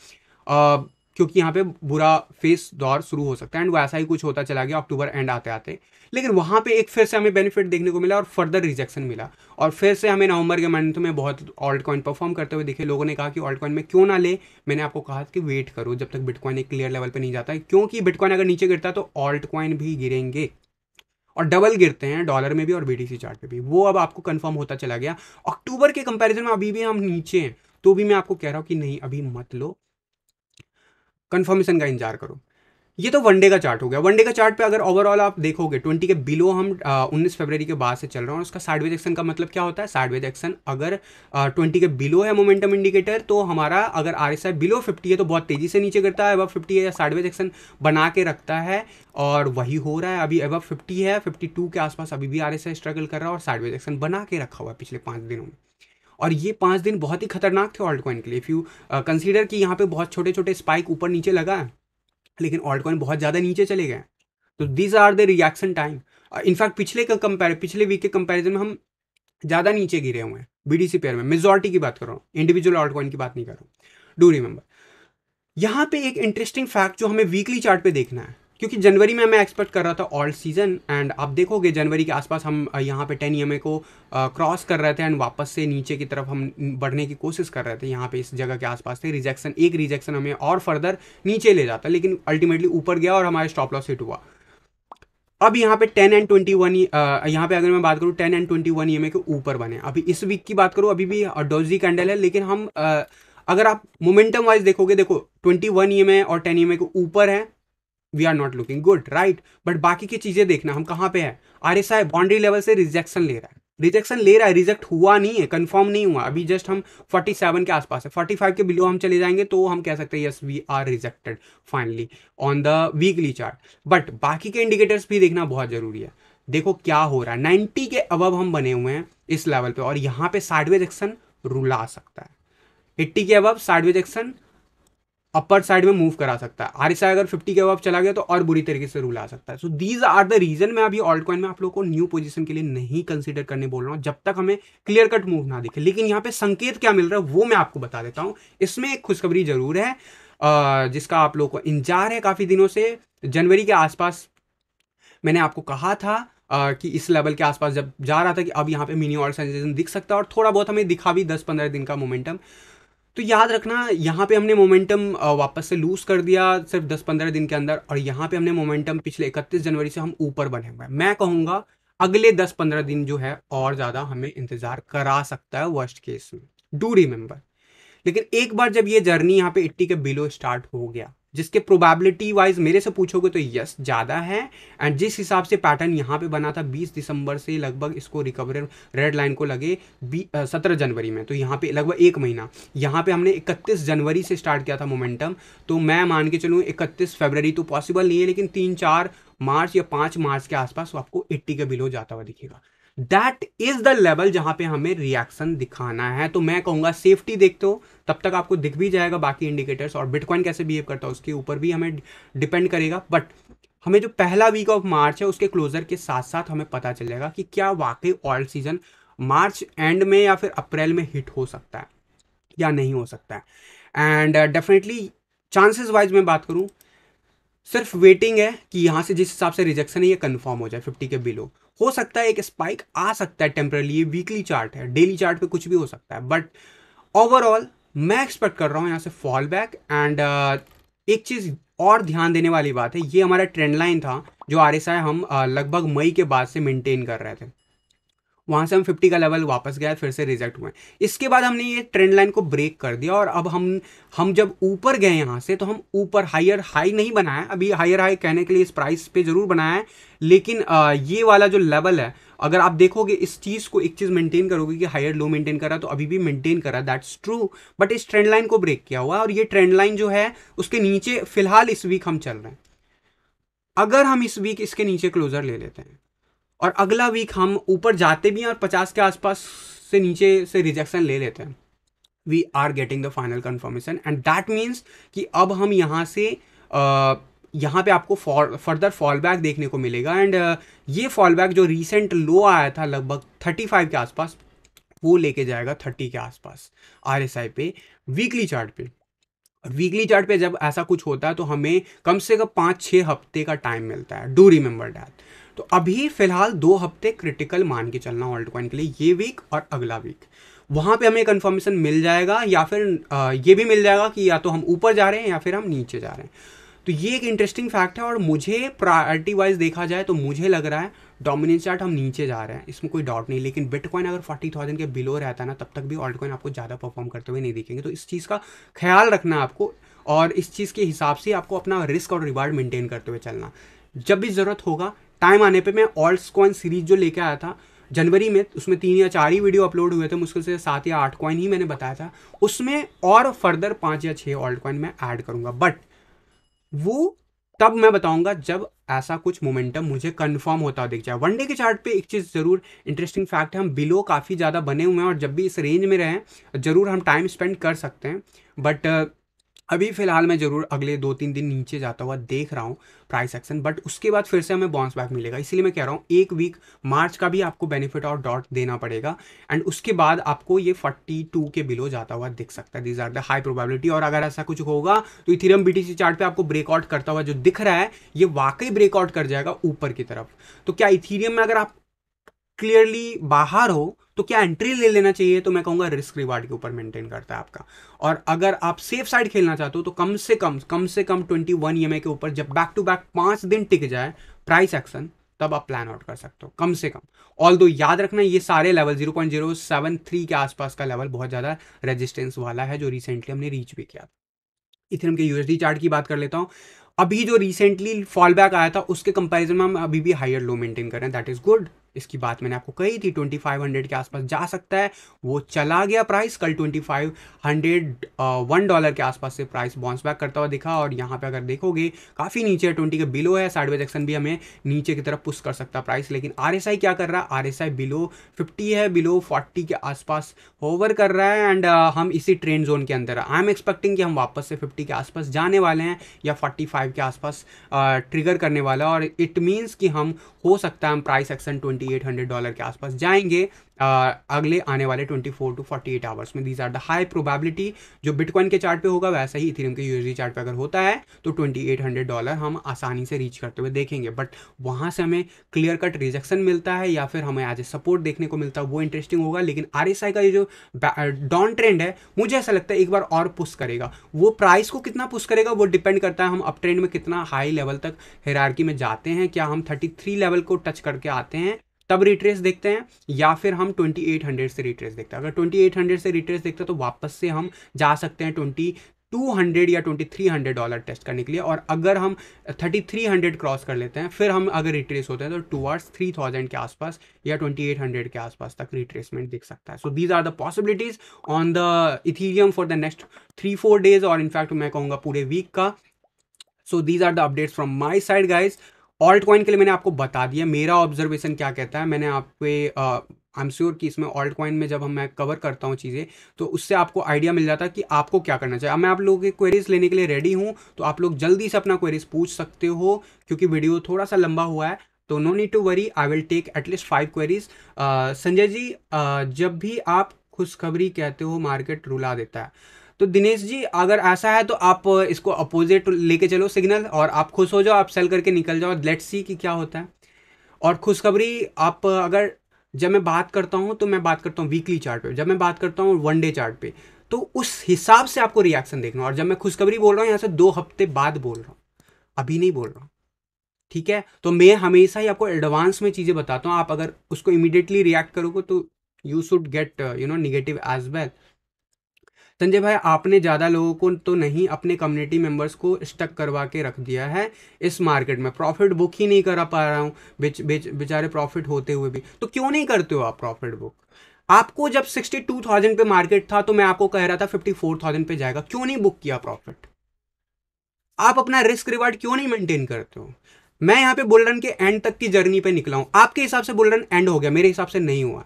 Speaker 1: uh, क्योंकि यहाँ पे बुरा फेस दौर शुरू हो सकता है एंड वैसा ही कुछ होता चला गया अक्टूबर एंड आते आते लेकिन वहाँ पे एक फिर से हमें बेनिफिट देखने को मिला और फर्दर रिजेक्शन मिला और फिर से हमें नवंबर के मंथ में बहुत ऑल्ट कॉइन परफॉर्म करते हुए दिखे लोगों ने कहा कि ऑल्ट कॉइन में क्यों ना ले मैंने आपको कहा कि वेट करो जब तक बिटकॉइन एक क्लियर लेवल पर नहीं जाता है क्योंकि बिटकॉइन अगर नीचे गिरता तो ऑल्ट कॉइन भी गिरेंगे और डबल गिरते हैं डॉलर में भी और बी चार्ट पे भी वो अब आपको कंफर्म होता चला गया अक्टूबर के कंपैरिजन में अभी भी हम नीचे हैं तो भी मैं आपको कह रहा हूँ कि नहीं अभी मत लो कन्फर्मेशन का इंतजार करो ये तो वनडे का चार्ट हो गया वनडे का चार्ट पे अगर ओवरऑल आप देखोगे ट्वेंटी के बिलो हम उन्नीस फरवरी के बाद से चल रहे हैं उसका साइडवेज एक्शन का मतलब क्या होता है साइडवेज एक्शन अगर ट्वेंटी के बिलो है मोमेंटम इंडिकेटर तो हमारा अगर R S I below fifty है तो बहुत तेजी से नीचे गिरता है अब फिफ्टी है या साइडवेज एक्शन बना के रखता है और वही हो रहा है अभी अब फिफ्टी है फिफ्टी टू के आसपास अभी भी आर एस आई स्ट्रगल कर रहा है और साइडवेज एक्शन बना के रखा हुआ है पिछले पाँच दिनों में और ये पाँच दिन बहुत ही खतरनाक थे ऑल्ट कॉइन के लिए इफ़ यू कंसीडर कि यहाँ पे बहुत छोटे छोटे स्पाइक ऊपर नीचे लगा है लेकिन ऑल्ट कॉइन बहुत ज़्यादा नीचे चले गए तो these are the reaction time in fact पिछले का कंपेयर पिछले वीक के कंपेरिजन में हम ज़्यादा नीचे गिरे हुए हैं बी डी पेयर में मेजोरिटी की बात कर रहा हूँ इंडिविजुअल ऑल्ट कॉइन की बात नहीं कर रहा हूँ डू रिमेंबर यहाँ पे एक इंटरेस्टिंग फैक्ट जो हमें वीकली चार्ट पे देखना है क्योंकि जनवरी में मैं एक्सपेक्ट कर रहा था ऑल सीज़न एंड आप देखोगे जनवरी के आसपास हम यहाँ पे टेन ई को क्रॉस कर रहे थे एंड वापस से नीचे की तरफ हम बढ़ने की कोशिश कर रहे थे यहाँ पे इस जगह के आसपास थे रिजेक्शन एक रिजेक्शन हमें और फर्दर नीचे ले जाता लेकिन अल्टीमेटली ऊपर गया और हमारा स्टॉप लॉस हिट हुआ अब यहाँ पे 10 एंड 21 वन यहाँ पे अगर मैं बात करूँ 10 एंड 21 वन ई के ऊपर बने अभी इस वीक की बात करूँ अभी भी डोजी कैंडल है लेकिन हम अगर आप मोमेंटम वाइज देखोगे देखो 21 वन ई और 10 ईएमए के ऊपर है we are not looking good right but बाकी की चीज़ें देखना हम कहाँ पे है R S I boundary level से रिजेक्शन ले रहा है रिजेक्शन ले रहा है रिजेक्ट हुआ नहीं है कंफर्म नहीं हुआ अभी जस्ट हम 47 के आसपास है 45 के बिलो हम चले जाएंगे तो हम कह सकते हैं yes we are rejected finally on the weekly chart but बाकी के इंडिकेटर्स भी देखना बहुत ज़रूरी है देखो क्या हो रहा है नाइन्टी के अबव हम बने हुए हैं इस लेवल पर और यहाँ पे साइडवेज एक्शन रुला सकता है एट्टी के above sideways action upper side में मूव करा सकता है आर अगर 50 के अब चला गया तो और बुरी तरीके से रूल आ सकता है so these are the reason मैं अभी ऑल्ट कॉइन में आप लोगों को न्यू पोजीशन के लिए नहीं कंसिडर करने बोल रहा हूँ जब तक हमें क्लियर कट मूव ना दिखे लेकिन यहाँ पे संकेत क्या मिल रहा है वो मैं आपको बता देता हूँ इसमें एक खुशखबरी जरूर है जिसका आप लोगों को इंतजार है काफ़ी दिनों से जनवरी के आसपास मैंने आपको कहा था कि इस लेवल के आसपास जब जा रहा था कि अब यहाँ पे मिनी और दिख सकता है और थोड़ा बहुत हमें दिखा भी दस पंद्रह दिन का मोमेंटम तो याद रखना यहाँ पे हमने मोमेंटम वापस से लूज़ कर दिया सिर्फ 10-15 दिन के अंदर और यहाँ पे हमने मोमेंटम पिछले 31 जनवरी से हम ऊपर बने हुए हैं मैं कहूँगा अगले 10-15 दिन जो है और ज़्यादा हमें इंतज़ार करा सकता है वर्स्ट केस में डू रिमेंबर लेकिन एक बार जब ये जर्नी यहाँ पे इट्टी के बिलो स्टार्ट हो गया जिसके प्रोबेबिलिटी वाइज मेरे से पूछोगे तो यस ज़्यादा है एंड जिस हिसाब से पैटर्न यहाँ पे बना था 20 दिसंबर से लगभग इसको रिकवर रेड लाइन को लगे सत्रह जनवरी में तो यहाँ पे लगभग एक महीना यहाँ पे हमने 31 जनवरी से स्टार्ट किया था मोमेंटम तो मैं मान के चलूँ 31 फरवरी तो पॉसिबल नहीं है लेकिन तीन चार मार्च या पाँच मार्च के आसपास आपको एट्टी के बिलो जाता हुआ दिखेगा दैट इज द लेवल जहां पे हमें रिएक्शन दिखाना है तो मैं कहूंगा सेफ्टी देखते हो तब तक आपको दिख भी जाएगा बाकी इंडिकेटर्स और बिटकॉइन कैसे बिहेव करता है उसके ऊपर भी हमें डिपेंड करेगा बट हमें जो पहला वीक ऑफ मार्च है उसके क्लोजर के साथ साथ हमें पता चलेगा कि क्या वाकई ऑयल सीजन मार्च एंड में या फिर अप्रैल में हिट हो सकता है या नहीं हो सकता है एंड डेफिनेटली चांसेस वाइज मैं बात करूं सिर्फ वेटिंग है कि यहाँ से जिस हिसाब से रिजेक्शन है ये कंफर्म हो जाए फिफ्टी के बिलो हो सकता है एक स्पाइक आ सकता है टेम्परली ये वीकली चार्ट है डेली चार्ट पे कुछ भी हो सकता है बट ओवरऑल मैं एक्सपेक्ट कर रहा हूँ यहाँ से फॉल बैक एंड एक चीज़ और ध्यान देने वाली बात है ये हमारा ट्रेंड लाइन था जो आर हम uh, लगभग मई के बाद से मेंटेन कर रहे थे वहाँ से हम फिफ्टी का लेवल वापस गया फिर से रिजेक्ट हुए इसके बाद हमने ये ट्रेंड लाइन को ब्रेक कर दिया और अब हम हम जब ऊपर गए यहाँ से तो हम ऊपर हायर हाई नहीं बनाया अभी हायर हाई कहने के लिए इस प्राइस पे ज़रूर बनाया है लेकिन ये वाला जो लेवल है अगर आप देखोगे इस चीज़ को एक चीज़ मेंटेन करोगे कि हायर लो मेंटेन करा तो अभी भी मेंटेन करा दैट्स ट्रू बट इस ट्रेंड लाइन को ब्रेक किया हुआ और ये ट्रेंड लाइन जो है उसके नीचे फिलहाल इस वीक हम चल रहे हैं अगर हम इस वीक इसके नीचे क्लोजर ले लेते हैं और अगला वीक हम ऊपर जाते भी हैं और पचास के आसपास से नीचे से रिजेक्शन ले लेते हैं we are getting the final confirmation and that means कि अब हम यहाँ से आ, यहाँ पे आपको फर्दर फॉल बैक देखने को मिलेगा एंड ये फॉल बैक जो रिसेंट लो आया था लगभग थर्टी फाइव के आसपास वो लेके जाएगा थर्टी के आसपास आर एस आई पे वीकली चार्ट पे और वीकली चार्ट पे जब ऐसा कुछ होता है तो हमें कम से कम पाँच छः हफ्ते का टाइम मिलता है डू रिमेंबर डैट तो अभी फिलहाल दो हफ्ते क्रिटिकल मान के चलना ऑल्ट कॉइन के लिए ये वीक और अगला वीक वहाँ पे हमें कंफर्मेशन मिल जाएगा या फिर ये भी मिल जाएगा कि या तो हम ऊपर जा रहे हैं या फिर हम नीचे जा रहे हैं तो ये एक इंटरेस्टिंग फैक्ट है और मुझे प्रायोरिटी वाइज देखा जाए तो मुझे लग रहा है डोमिनेंस चार्ट हम नीचे जा रहे हैं इसमें कोई डाउट नहीं लेकिन बिटकॉइन अगर फोर्टी थाउजेंड के बिलो रहता है ना तब तक भी ऑल्टकॉइन आपको ज़्यादा परफॉर्म करते हुए नहीं दिखेंगे तो इस चीज़ का ख्याल रखना आपको और इस चीज़ के हिसाब से आपको अपना रिस्क और रिवार्ड मेंटेन करते हुए चलना जब भी ज़रूरत होगा टाइम आने पे मैं ऑल्ट कॉइन सीरीज जो लेके आया था जनवरी में उसमें तीन या चार ही वीडियो अपलोड हुए थे मुश्किल से सात या आठ कॉइन ही मैंने बताया था उसमें और फर्दर पाँच या छः ऑल्ट कॉइन मैं ऐड करूँगा बट वो तब मैं बताऊंगा जब ऐसा कुछ मोमेंटम मुझे कंफर्म होता दिख जाए वनडे के चार्ट पे एक चीज़ ज़रूर इंटरेस्टिंग फैक्ट है हम बिलो काफ़ी ज़्यादा बने हुए हैं और जब भी इस रेंज में रहें ज़रूर हम टाइम स्पेंड कर सकते हैं बट अभी फ़िलहाल मैं ज़रूर अगले दो तीन दिन नीचे जाता हुआ देख रहा हूँ प्राइस एक्शन बट उसके बाद फिर से हमें बाउंस बैक मिलेगा इसलिए मैं कह रहा हूँ एक वीक मार्च का भी आपको बेनिफिट और डॉट देना पड़ेगा एंड उसके बाद आपको ये 42 के बिलो जाता हुआ दिख सकता है these are the high probability और अगर ऐसा कुछ होगा तो इथीरियम टी चार्ट पे आपको ब्रेकआउट करता हुआ जो दिख रहा है ये वाकई ब्रेकआउट कर जाएगा ऊपर की तरफ तो क्या इथीरियम में अगर आप क्लियरली बाहर हो तो क्या एंट्री ले लेना चाहिए तो मैं कहूंगा रिस्क रिवार्ड के ऊपर मेंटेन करता है आपका और अगर आप सेफ साइड खेलना चाहते हो तो कम से कम कम से कम ट्वेंटी वन ई के ऊपर जब बैक टू बैक पांच दिन टिक जाए प्राइस एक्शन तब आप प्लान आउट कर सकते हो कम से कम ऑल दो याद रखना ये सारे level zero zero point seven three के आसपास का लेवल बहुत ज़्यादा रेजिस्टेंस वाला है जो रिसेंटली हमने रीच भी किया इथेरियम के यूएसडी चार्ट की बात कर लेता हूँ अभी जो रिसेंटली फॉल बैक आया था उसके कंपैरिजन में हम अभी भी हायर लो मेंटेन कर रहे हैं दैट इज़ गुड इसकी बात मैंने आपको कही थी 2500 के आसपास जा सकता है वो चला गया प्राइस कल 2500 वन डॉलर के आसपास से प्राइस बाउंस बैक करता हुआ दिखा और यहाँ पे अगर देखोगे काफ़ी नीचे है ट्वेंटी के बिलो है साइडवेज एक्शन भी हमें नीचे की तरफ पुश कर सकता है प्राइस लेकिन आर क्या कर रहा है आर बिलो फिफ्टी है बिलो फोर्टी के आसपास ओवर कर रहा है एंड uh, हम इसी ट्रेन जोन के अंदर आई एम एक्सपेक्टिंग कि हम वापस से फिफ्टी के आसपास जाने वाले हैं या फोर्टी के आसपास ट्रिगर करने वाला और इट मीन्स कि हम हो सकता है हम price action twenty eight hundred dollar के आसपास जाएंगे आ, अगले आने वाले twenty four to forty eight hours में these are the high probability जो बिटकॉइन के चार्ट पे होगा वैसा ही इथेरियम के यूएसडी चार्ट पे अगर होता है तो ट्वेंटी एट हंड्रेड डॉलर हम आसानी से रीच करते हुए देखेंगे बट वहां से हमें क्लियर कट रिजेक्शन मिलता है या फिर हमें आज सपोर्ट देखने को मिलता है वो इंटरेस्टिंग होगा लेकिन आर का ये जो डाउन ट्रेंड है मुझे ऐसा लगता है एक बार और पुश करेगा वो प्राइस को कितना पुश करेगा वो डिपेंड करता है हम अप ट्रेंड में कितना हाई लेवल तक हेरारकी में जाते हैं क्या हम थर्टी थ्री लेवल को टच करके आते हैं तब रिट्रेस देखते हैं या फिर हम 2800 से रिट्रेस देखते हैं अगर 2800 से रिट्रेस देखते हैं तो वापस से हम जा सकते हैं ट्वेंटी 200 या 2300 डॉलर टेस्ट करने के लिए और अगर हम 3300 क्रॉस कर लेते हैं फिर हम अगर रिट्रेस होते हैं तो टूवर्ड्स 3000 के आसपास या 2800 के आसपास तक रिट्रेसमेंट दिख सकता है so these are the possibilities on the Ethereum for the next three four days और इनफैक्ट मैं कहूँगा पूरे वीक का so these are the updates from my side guys alt coin के लिए मैंने आपको बता दिया मेरा ऑब्जर्वेशन क्या कहता है मैंने आपके आई एम श्योर कि इसमें ऑल्ट कॉइन में जब हम मैं कवर करता हूँ चीज़ें तो उससे आपको आइडिया मिल जाता है कि आपको क्या करना चाहिए अब मैं आप लोगों की क्वेरीज लेने के लिए रेडी हूँ तो आप लोग जल्दी से अपना क्वेरीज पूछ सकते हो क्योंकि वीडियो थोड़ा सा लंबा हुआ है तो no need to worry I will take at least five queries Sanjay ji uh, जब भी आप खुशखबरी कहते हो मार्केट रुला देता है तो दिनेश जी अगर ऐसा है तो आप इसको अपोजिट लेके चलो सिग्नल और आप खुश हो जाओ आप सेल करके निकल जाओ लेट्स सी कि क्या होता है और खुशखबरी आप अगर जब मैं बात करता हूँ तो मैं बात करता हूँ वीकली चार्ट पे जब मैं बात करता हूँ वन डे चार्ट पे तो उस हिसाब से आपको रिएक्शन देखना और जब मैं खुशखबरी बोल रहा हूँ यहाँ से दो हफ्ते बाद बोल रहा हूँ अभी नहीं बोल रहा हूँ ठीक है तो मैं हमेशा ही आपको एडवांस में चीज़ें बताता हूँ आप अगर उसको इमिडिएटली रिएक्ट करोगे तो you should get you know negative as well Sanjay भाई आपने ज़्यादा लोगों को तो नहीं अपने कम्युनिटी मेंबर्स को स्टक करवा के रख दिया है इस मार्केट में प्रॉफिट बुक ही नहीं करा पा रहा हूँ बेच बेच बेचारे प्रॉफिट होते हुए भी तो क्यों नहीं करते हो आप प्रॉफिट बुक आपको जब सिक्सटी टू थाउजेंड पे मार्केट था तो मैं आपको कह रहा था फिफ्टी फोर थाउजेंड पे जाएगा क्यों नहीं बुक किया प्रॉफिट आप अपना रिस्क रिवार्ड क्यों नहीं मेंटेन करते हो मैं यहाँ पे बुल रन के एंड तक की जर्नी पे निकला हूँ आपके हिसाब से बुल रन एंड हो गया मेरे हिसाब से नहीं हुआ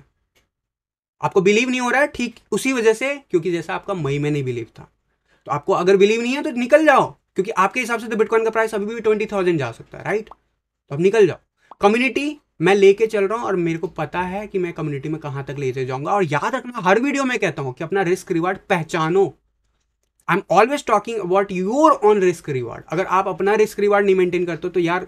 Speaker 1: आपको बिलीव नहीं हो रहा है ठीक उसी वजह से क्योंकि जैसा आपका मई में नहीं बिलीव था तो आपको अगर बिलीव नहीं है तो निकल जाओ क्योंकि आपके हिसाब से तो बिटकॉइन का प्राइस अभी भी ट्वेंटी थाउजेंड जा सकता है राइट तो अब निकल जाओ कम्युनिटी मैं लेके चल रहा हूँ और मेरे को पता है कि मैं कम्युनिटी में कहाँ तक लेते जाऊँगा और याद रखना हर वीडियो में कहता हूँ कि अपना रिस्क रिवार्ड पहचानो I am always talking about your own risk reward अगर आप अपना रिस्क रिवार्ड नहीं मेंटेन करते हो तो यार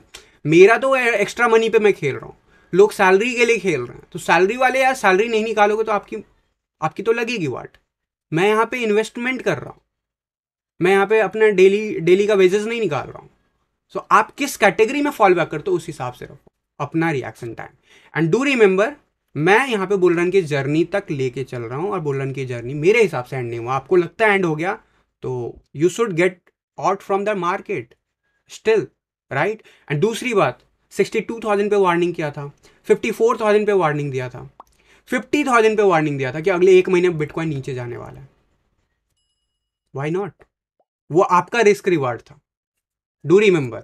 Speaker 1: मेरा तो एक्स्ट्रा मनी पे मैं खेल रहा हूँ लोग सैलरी के लिए खेल रहे हैं तो सैलरी वाले यार सैलरी नहीं निकालोगे तो आपकी आपकी तो लगेगी वाट मैं यहाँ पे इन्वेस्टमेंट कर रहा हूँ मैं यहाँ पे अपना डेली डेली का वेजेस नहीं निकाल रहा हूँ सो so, आप किस कैटेगरी में फॉल बैक करते हो उस हिसाब से रखो अपना reaction time and do remember मैं यहाँ पे रन की जर्नी तक लेके चल रहा हूँ और बोल रन की जर्नी मेरे हिसाब से एंड नहीं हुआ आपको लगता है एंड हो गया तो you should get out from the market still right and दूसरी बात सिक्सटी टू थाउजेंड पे वार्निंग किया था फिफ्टी फोर थाउजेंड पे वार्निंग दिया था फिफ्टी थाउजेंड पे वार्निंग दिया था कि अगले एक महीने बिटकॉइन नीचे जाने वाला है वाई नॉट वो आपका रिस्क रिवार्ड था डू रिमेंबर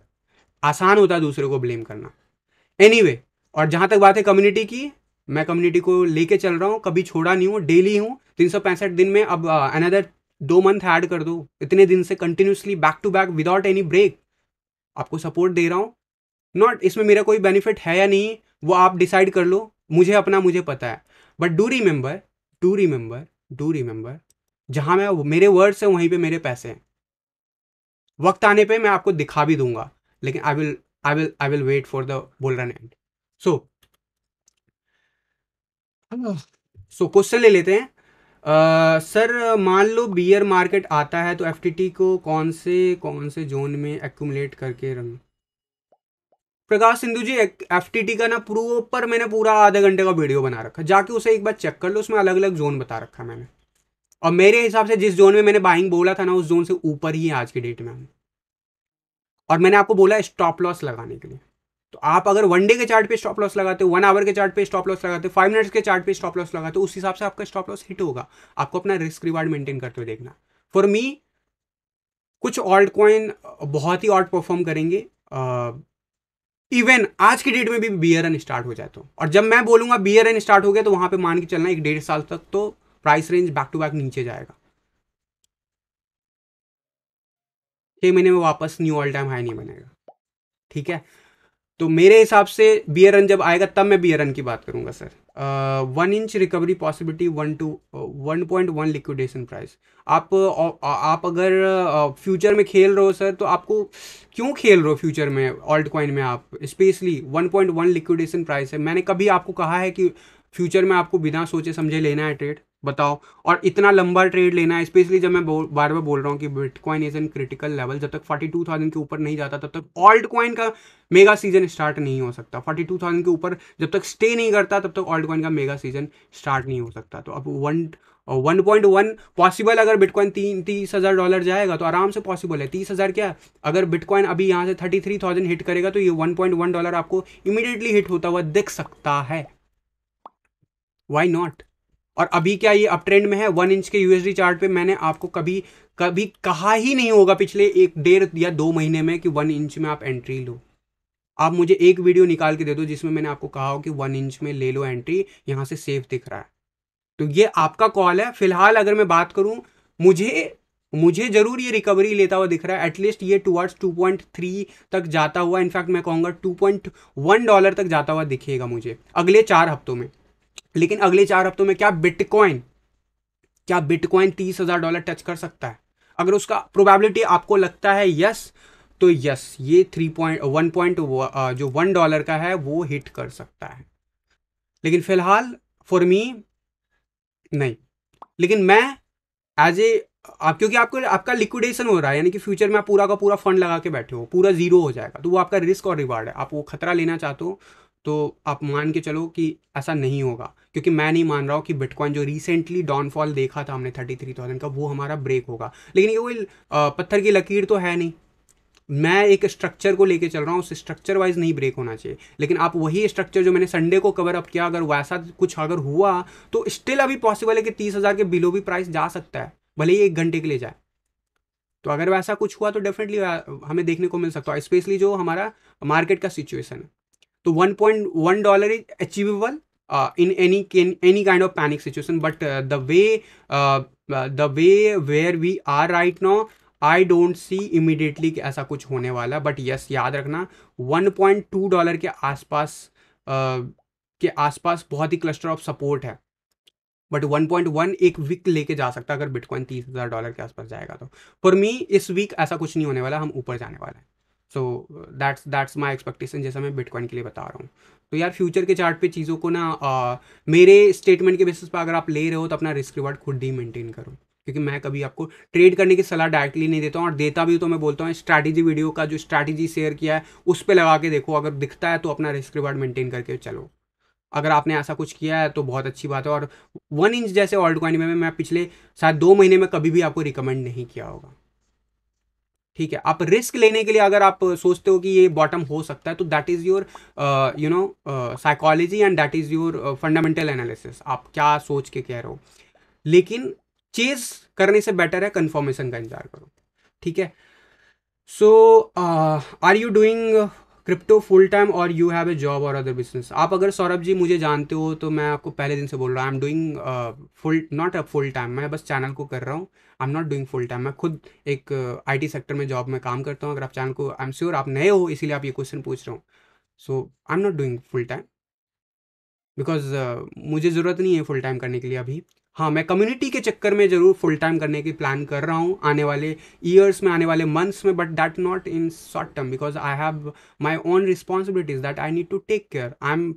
Speaker 1: आसान होता है दूसरे को ब्लेम करना एनी anyway, और जहां तक बात है कम्युनिटी की मैं कम्युनिटी को लेके चल रहा हूँ कभी छोड़ा नहीं हूँ डेली हूँ तीन सौ पैंसठ दिन में अब अनदर दो मंथ ऐड कर दो इतने दिन से continuously back to back without any break आपको सपोर्ट दे रहा हूँ नॉट इसमें मेरा कोई बेनिफिट है या नहीं वो आप डिसाइड कर लो मुझे अपना मुझे पता है but do remember do remember do remember जहां मैं मेरे वर्ड्स हैं वहीं पे मेरे पैसे हैं वक्त आने पे मैं आपको दिखा भी दूंगा लेकिन I will I will I will wait for the bull run and so so question ले लेते हैं uh, सर मान लो बियर मार्केट आता है तो एफ को कौन से कौन से जोन में एक्यूमलेट करके रंग प्रकाश सिंधु जी एफ का ना प्रूव पर मैंने पूरा आधे घंटे का वीडियो बना रखा जाके उसे एक बार चेक कर लो उसमें अलग अलग जोन बता रखा मैंने और मेरे हिसाब से जिस जोन में मैंने बाइंग बोला था ना उस जोन से ऊपर ही है आज की डेट में हम और मैंने आपको बोला स्टॉप लॉस लगाने के लिए तो आप अगर वन डे के चार्ट पे स्टॉप लॉस लगाते हो वन आवर के चार्ट पे स्टॉप लॉस लगाते हो फाइव मिनट्स के चार्ट पे स्टॉप लॉस लगाते हो उस हिसाब से आपका स्टॉप लॉस हिट होगा आपको अपना रिस्क रिवार्ड मेंटेन करते हुए देखना फॉर मी कुछ ऑल्ट कॉइन बहुत ही ऑल्ट परफॉर्म करेंगे इवन आज की डेट में भी बियर एन स्टार्ट हो जाए तो और जब मैं बी बियर रन स्टार्ट हो गया तो वहां पे मान के चलना एक डेढ़ साल तक तो price range back to back नीचे जाएगा छह महीने में वापस न्यू ऑल टाइम हाई नहीं बनेगा ठीक है तो मेरे हिसाब से बी रन जब आएगा तब मैं बी रन की बात करूंगा sir one inch recovery possibility one two one point one liquidation price आप आप अगर फ्यूचर में खेल रहे हो सर तो आपको क्यों खेल रहे हो फ्यूचर में ऑल्ट कॉइन में आप specially one point one liquidation price है मैंने कभी आपको कहा है कि फ्यूचर में आपको बिना सोचे समझे लेना है ट्रेड बताओ और इतना लंबा ट्रेड लेना है स्पेशली जब मैं बार बार बोल रहा हूँ कि bitcoin is an critical level जब तक फोर्टी टू थाउजेंड के ऊपर नहीं जाता तब तक ऑल्ट कॉइन का मेगा सीजन स्टार्ट नहीं हो सकता फोर्टी टू थाउजेंड के ऊपर जब तक स्टे नहीं करता तब तक ऑल्ट कॉइन का मेगा सीजन स्टार्ट नहीं हो सकता तो अब one one point one possible अगर बिटकॉइन तीन तीस हज़ार डॉलर जाएगा तो आराम से पॉसिबल है तीस हज़ार क्या अगर बिटकॉइन अभी यहाँ से थर्टी थ्री थाउजेंड हिट करेगा तो ये वन पॉइंट वन डॉलर आपको इमीडिएटली हिट होता हुआ दिख सकता है वाई नॉट और अभी क्या ये अप ट्रेंड में है वन इंच के यूएसडी चार्ट पे मैंने आपको कभी कभी कहा ही नहीं होगा पिछले एक डेढ़ या दो महीने में कि वन इंच में आप एंट्री लो आप मुझे एक वीडियो निकाल के दे दो जिसमें मैंने आपको कहा हो कि वन इंच में ले लो एंट्री यहाँ से सेफ दिख रहा है तो ये आपका कॉल है फिलहाल अगर मैं बात करूँ मुझे मुझे जरूर ये रिकवरी लेता हुआ दिख रहा है एटलीस्ट ये टूवर्ड्स 2.3 तक जाता हुआ इनफैक्ट मैं कहूँगा 2.1 डॉलर तक जाता हुआ दिखेगा मुझे अगले चार हफ्तों में लेकिन अगले चार हफ्तों में क्या बिटकॉइन क्या बिटकॉइन तीस हजार डॉलर टच कर सकता है अगर उसका प्रोबेबिलिटी आपको लगता है यस तो यस ये थ्री पॉइंट वन पॉइंट जो वन डॉलर का है वो हिट कर सकता है लेकिन फिलहाल फॉर मी नहीं लेकिन मैं एज ए आप क्योंकि आपको आपका लिक्विडेशन हो रहा है यानी कि फ्यूचर में आप पूरा का पूरा फंड लगा के बैठे हो पूरा जीरो हो जाएगा तो वो आपका रिस्क और रिवार्ड है आप वो खतरा लेना चाहते हो तो आप मान के चलो कि ऐसा नहीं होगा क्योंकि मैं नहीं मान रहा हूँ कि बिटकॉइन जो रिसेंटली डाउनफॉल देखा था हमने थर्टी थ्री थाउजेंड का वो हमारा ब्रेक होगा लेकिन ये कोई पत्थर की लकीर तो है नहीं मैं एक स्ट्रक्चर को लेके चल रहा हूँ उस स्ट्रक्चर वाइज नहीं ब्रेक होना चाहिए लेकिन आप वही स्ट्रक्चर जो मैंने संडे को कवर अप किया अगर वैसा कुछ अगर हुआ तो स्टिल अभी पॉसिबल है कि तीस हज़ार के बिलो भी प्राइस जा सकता है भले ही एक घंटे के लिए जाए तो अगर वैसा कुछ हुआ तो डेफिनेटली हमें देखने को मिल सकता है स्पेशली जो हमारा मार्केट का सिचुएसन है तो 1.1 point one dollar is achievable in any any kind of panic situation but the way the way where we are right are I don't see immediately ऐसा कुछ होने वाला बट यस yes, याद रखना 1.2 dollar के आसपास uh, के आसपास बहुत ही क्लस्टर ऑफ सपोर्ट है बट 1.1 एक वीक लेके जा सकता है अगर बिटकॉइन तीस हज़ार डॉलर के आसपास जाएगा तो फॉर मी इस वीक ऐसा कुछ नहीं होने वाला हम ऊपर जाने वाले हैं so that's that's my expectation जैसा मैं बिटकॉइन के लिए बता रहा हूँ तो यार फ्यूचर के चार्ट पे चीज़ों को ना आ, मेरे स्टेटमेंट के बेसिस पर अगर आप ले रहे हो तो अपना रिस्क रिवार्ड खुद ही मेंटेन करो क्योंकि मैं कभी आपको ट्रेड करने की सलाह डायरेक्टली नहीं देता हूँ और देता भी तो मैं बोलता हूँ स्ट्रैटेजी वीडियो का जो स्ट्रैटेजी शेयर किया है उस पर लगा के देखो अगर दिखता है तो अपना रिस्क रिवार्ड मेंटेन करके चलो अगर आपने ऐसा कुछ किया है तो बहुत अच्छी बात है और वन इंच जैसे ऑल्ड क्वाइन में मैं पिछले शायद दो महीने में कभी भी आपको रिकमेंड नहीं किया होगा ठीक है आप रिस्क लेने के लिए अगर आप सोचते हो कि ये बॉटम हो सकता है तो that is your you know psychology and that is your fundamental analysis आप क्या सोच के कह रहे हो लेकिन चेज करने से बेटर है कन्फर्मेशन का इंतजार करो ठीक है so are you doing crypto full time और यू हैव ए जॉब और अदर बिजनेस आप अगर सौरभ जी मुझे जानते हो तो मैं आपको पहले दिन से बोल रहा हूँ I am doing full not a full time मैं बस चैनल को कर रहा हूँ I am not doing full time मैं खुद एक आई टी सेक्टर में जॉब में काम करता हूँ अगर आप चैनल को आई एम श्योर आप नए हो इसीलिए आप ये क्वेश्चन पूछ रहा हूँ so I am not doing full time because मुझे ज़रूरत नहीं है फुल टाइम करने के लिए अभी हाँ मैं कम्युनिटी के चक्कर में ज़रूर फुल टाइम करने की प्लान कर रहा हूँ आने वाले ईयर्स में आने वाले मंथ्स में but that not in short term because I have my own responsibilities that I need to take care I am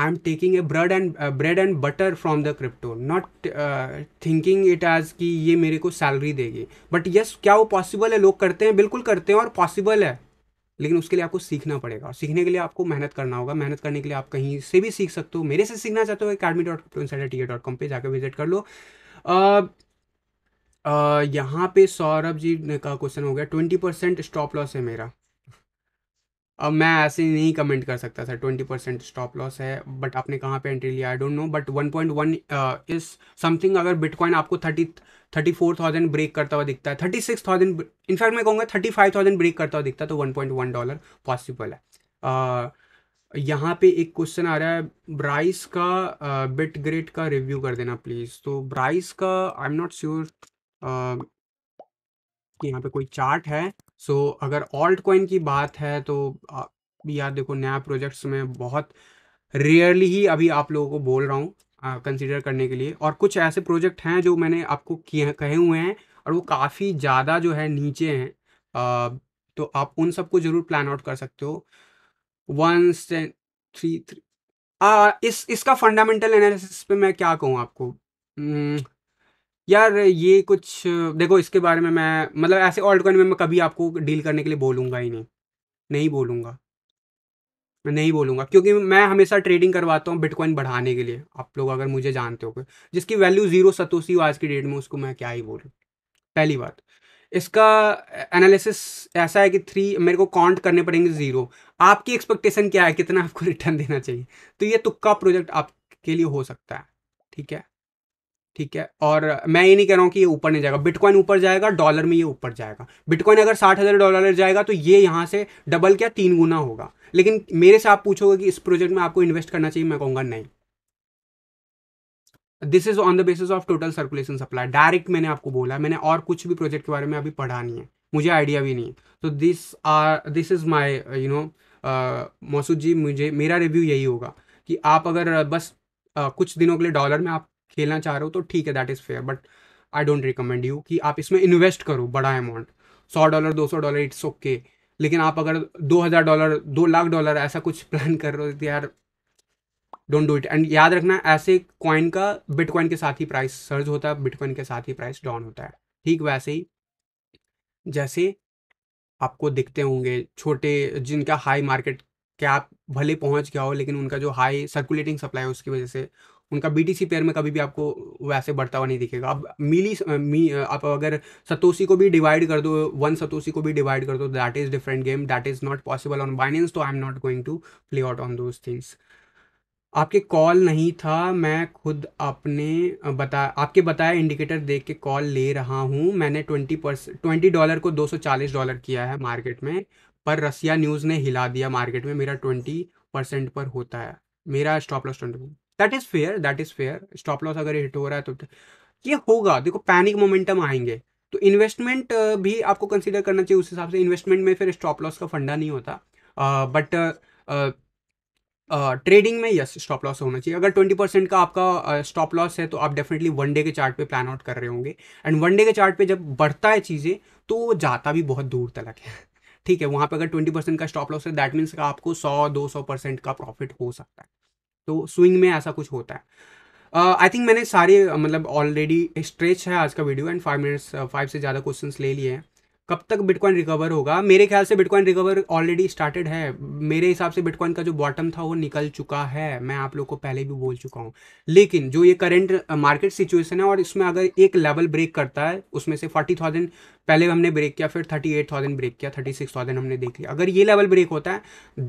Speaker 1: I am taking a bread and bread and butter from the crypto not thinking it as कि ये मेरे को salary देगी but yes yes, क्या वो possible है लोग करते हैं बिल्कुल करते हैं और पॉसिबल है लेकिन उसके लिए आपको सीखना पड़ेगा और सीखने के लिए आपको मेहनत करना होगा मेहनत करने के लिए आप कहीं से भी सीख सकते हो मेरे से सीखना चाहते हो academy dot T A dot com पर जाकर विजिट कर लो यहाँ पे सौरभ जी का क्वेश्चन हो गया ट्वेंटी परसेंट स्टॉप लॉस है मेरा अब मैं ऐसे नहीं कमेंट कर सकता sir twenty percent stop loss है बट आपने कहाँ पे एंट्री लिया I don't know but one point one is something अगर बिटकॉइन आपको thirty thirty four thousand break करता हुआ दिखता है थर्टी सिक्स थाउजेंड इनफैक्ट मैं कहूँगा थर्टी फाइव थाउजेंड ब्रेक करता हुआ दिखता है तो one point one dollar possible है uh, यहाँ पे एक क्वेश्चन आ रहा है ब्राइस का बिट uh, ग्रेट का रिव्यू कर देना प्लीज़ तो ब्राइस का आई एम नॉट श्योर कि यहाँ पे कोई चार्ट है सो so, अगर ऑल्ट कॉइन की बात है तो यार देखो नया प्रोजेक्ट्स में बहुत रेयरली ही अभी आप लोगों को बोल रहा हूँ कंसिडर करने के लिए और कुछ ऐसे प्रोजेक्ट हैं जो मैंने आपको किए कहे हुए हैं और वो काफ़ी ज़्यादा जो है नीचे हैं तो आप उन सबको ज़रूर प्लान आउट कर सकते हो वन थ्री थ्री इस इसका फंडामेंटल एनालिसिस पे मैं क्या कहूँ आपको हम्म, यार ये कुछ देखो इसके बारे में मैं मतलब ऐसे ऑल्ट कॉइन में मैं कभी आपको डील करने के लिए बोलूँगा ही नहीं नहीं बोलूँगा मैं नहीं बोलूँगा क्योंकि मैं हमेशा ट्रेडिंग करवाता हूँ बिटकॉइन बढ़ाने के लिए आप लोग अगर मुझे जानते हो जिसकी वैल्यू ज़ीरो सतोसी आज की डेट में उसको मैं क्या ही बोलूँ पहली बात इसका एनालिसिस ऐसा है कि थ्री मेरे को काउंट करने पड़ेंगे ज़ीरो आपकी एक्सपेक्टेशन क्या है कितना आपको रिटर्न देना चाहिए तो ये तुक्का प्रोजेक्ट आपके लिए हो सकता है ठीक है ठीक है और मैं ये नहीं कह रहा हूँ कि ये ऊपर नहीं जाएगा बिटकॉइन ऊपर जाएगा डॉलर में ये ऊपर जाएगा बिटकॉइन अगर साठ हज़ार डॉलर जाएगा तो ये यहाँ से डबल क्या तीन गुना होगा लेकिन मेरे से आप पूछोगे कि इस प्रोजेक्ट में आपको इन्वेस्ट करना चाहिए मैं कहूँगा नहीं this is on the basis of total circulation supply direct मैंने आपको बोला मैंने और कुछ भी प्रोजेक्ट के बारे में अभी पढ़ा नहीं है मुझे आइडिया भी नहीं है तो this are this is my you know मौसू जी मुझे मेरा रिव्यू यही होगा कि आप अगर बस Uh, कुछ दिनों के लिए डॉलर में आप खेलना चाह रहे हो तो ठीक है that is fair but I don't recommend you कि आप इसमें इन्वेस्ट करो बड़ा अमाउंट सौ डॉलर दो सौ डॉलर इट्स ओके लेकिन आप अगर दो हज़ार डॉलर दो लाख डॉलर ऐसा कुछ प्लान [LAUGHS] कर रहे हो तो यार डोंट डू इट एंड याद रखना ऐसे कॉइन का बिटकॉइन के साथ ही प्राइस सर्ज होता है बिटकॉइन के साथ ही प्राइस डाउन होता है ठीक वैसे ही जैसे आपको दिखते होंगे छोटे जिनका हाई मार्केट कैप भले पहुंच गया हो लेकिन उनका जो हाई सर्कुलेटिंग सप्लाई है उसकी वजह से उनका बीटीसी पेयर में कभी भी आपको वैसे बढ़ता हुआ नहीं दिखेगा अब मिली मी आप अगर सतोसी को भी डिवाइड कर दो वन सतोसी को भी डिवाइड कर दो that is different game that is not possible on Binance तो I am not going to play out on those things आपके कॉल नहीं था मैं खुद अपने बता आपके बताया इंडिकेटर देख के कॉल ले रहा हूँ मैंने ट्वेंटी परसेंट ट्वेंटी डॉलर को दो सौ चालीस डॉलर किया है मार्केट में पर रसिया न्यूज़ ने हिला दिया मार्केट में मेरा ट्वेंटी परसेंट पर होता है मेरा stop loss twenty that is fair that is fair stop loss अगर हिट हो रहा है तो, तो- ये होगा देखो पैनिक मोमेंटम आएंगे तो इन्वेस्टमेंट भी आपको कंसिडर करना चाहिए उस हिसाब से इन्वेस्टमेंट में फिर स्टॉप लॉस का फंडा नहीं होता बट ट्रेडिंग में यस स्टॉप लॉस होना चाहिए अगर ट्वेंटी परसेंट का आपका स्टॉप uh, लॉस है तो आप डेफिनेटली वन डे के चार्ट पे प्लान आउट कर रहे होंगे एंड वन डे के चार्ट पे जब बढ़ता है चीज़ें तो वो जाता भी बहुत दूर तक है ठीक है वहाँ पे अगर ट्वेंटी परसेंट का स्टॉप लॉस है दैट मीन्स आपको सौ दो सौ परसेंट का प्रॉफिट हो सकता है तो स्विंग में ऐसा कुछ होता है आई uh, थिंक मैंने सारे uh, मतलब ऑलरेडी स्ट्रेच है आज का video and five minutes five से ज़्यादा क्वेश्चन ले लिए हैं कब तक बिटकॉइन रिकवर होगा मेरे ख्याल से बिटकॉइन रिकवर ऑलरेडी स्टार्टेड है मेरे हिसाब से बिटकॉइन का जो बॉटम था वो निकल चुका है मैं आप लोग को पहले भी बोल चुका हूँ लेकिन जो ये करंट मार्केट सिचुएशन है और इसमें अगर एक लेवल ब्रेक करता है उसमें से फोर्टी थाउजेंड पहले हमने ब्रेक किया फिर थर्टी एट थाउजेंड ब्रेक किया थर्टी सिक्स थाउजेंड हमने देख लिया अगर ये लेवल ब्रेक होता है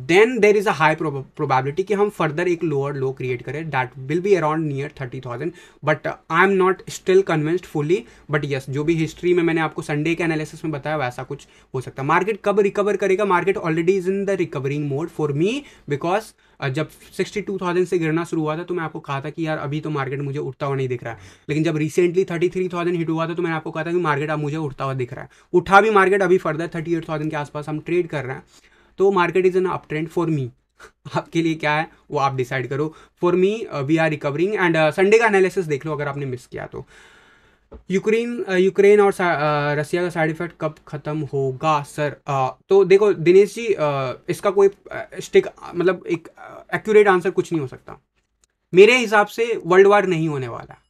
Speaker 1: then there is a high probability कि हम फर्दर एक लोअर लो क्रिएट करें that will be around near thirty thousand but I am not still convinced fully but yes जो भी हिस्ट्री में मैंने आपको संडे के एनालिसिस में बताया जाता है वैसा कुछ हो सकता है मार्केट कब रिकवर करेगा market already is in the recovering mode for me because जब 62,000 से गिरना शुरू हुआ था तो मैं आपको कहा था कि यार अभी तो मार्केट मुझे उठता हुआ नहीं दिख रहा है लेकिन जब रिसेंटली 33,000 हिट हुआ था तो मैंने आपको कहा था कि मार्केट अब मुझे उठता हुआ दिख रहा है उठा भी मार्केट अभी फर्दर थर्टी 38,000 के आसपास हम ट्रेड कर रहे हैं तो market is an up trend for me आपके लिए क्या है वो आप डिसाइड करो for me we are recovering and Sunday का एनालिसिस देख लो अगर आपने मिस किया तो यूक्रेन यूक्रेन और रसिया का साइड इफेक्ट कब ख़त्म होगा सर आ, तो देखो दिनेश जी आ, इसका कोई स्टिक मतलब एक एक्यूरेट आंसर कुछ नहीं हो सकता मेरे हिसाब से वर्ल्ड वार नहीं होने वाला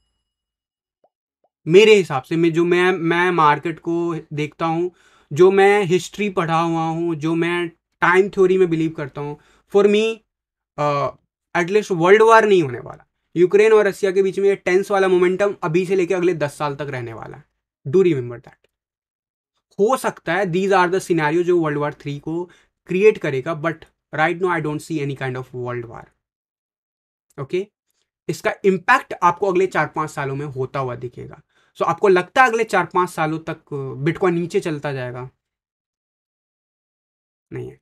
Speaker 1: मेरे हिसाब से मैं जो मैं मैं मार्केट को देखता हूँ जो मैं हिस्ट्री पढ़ा हुआ हूँ जो मैं टाइम थ्योरी में बिलीव करता हूँ for me at least world war नहीं होने वाला यूक्रेन और रशिया के बीच में ये टेंस वाला मोमेंटम अभी से लेकर अगले दस साल तक रहने वाला है डू रिमेंबर दैट हो सकता है दीज आर द सिनेरियो जो वर्ल्ड वार थ्री को क्रिएट करेगा but right no I don't see any kind of world war okay इसका इम्पैक्ट आपको अगले चार पाँच सालों में होता हुआ दिखेगा सो so, आपको लगता है अगले चार पाँच सालों तक बिटकॉइन नीचे चलता जाएगा नहीं है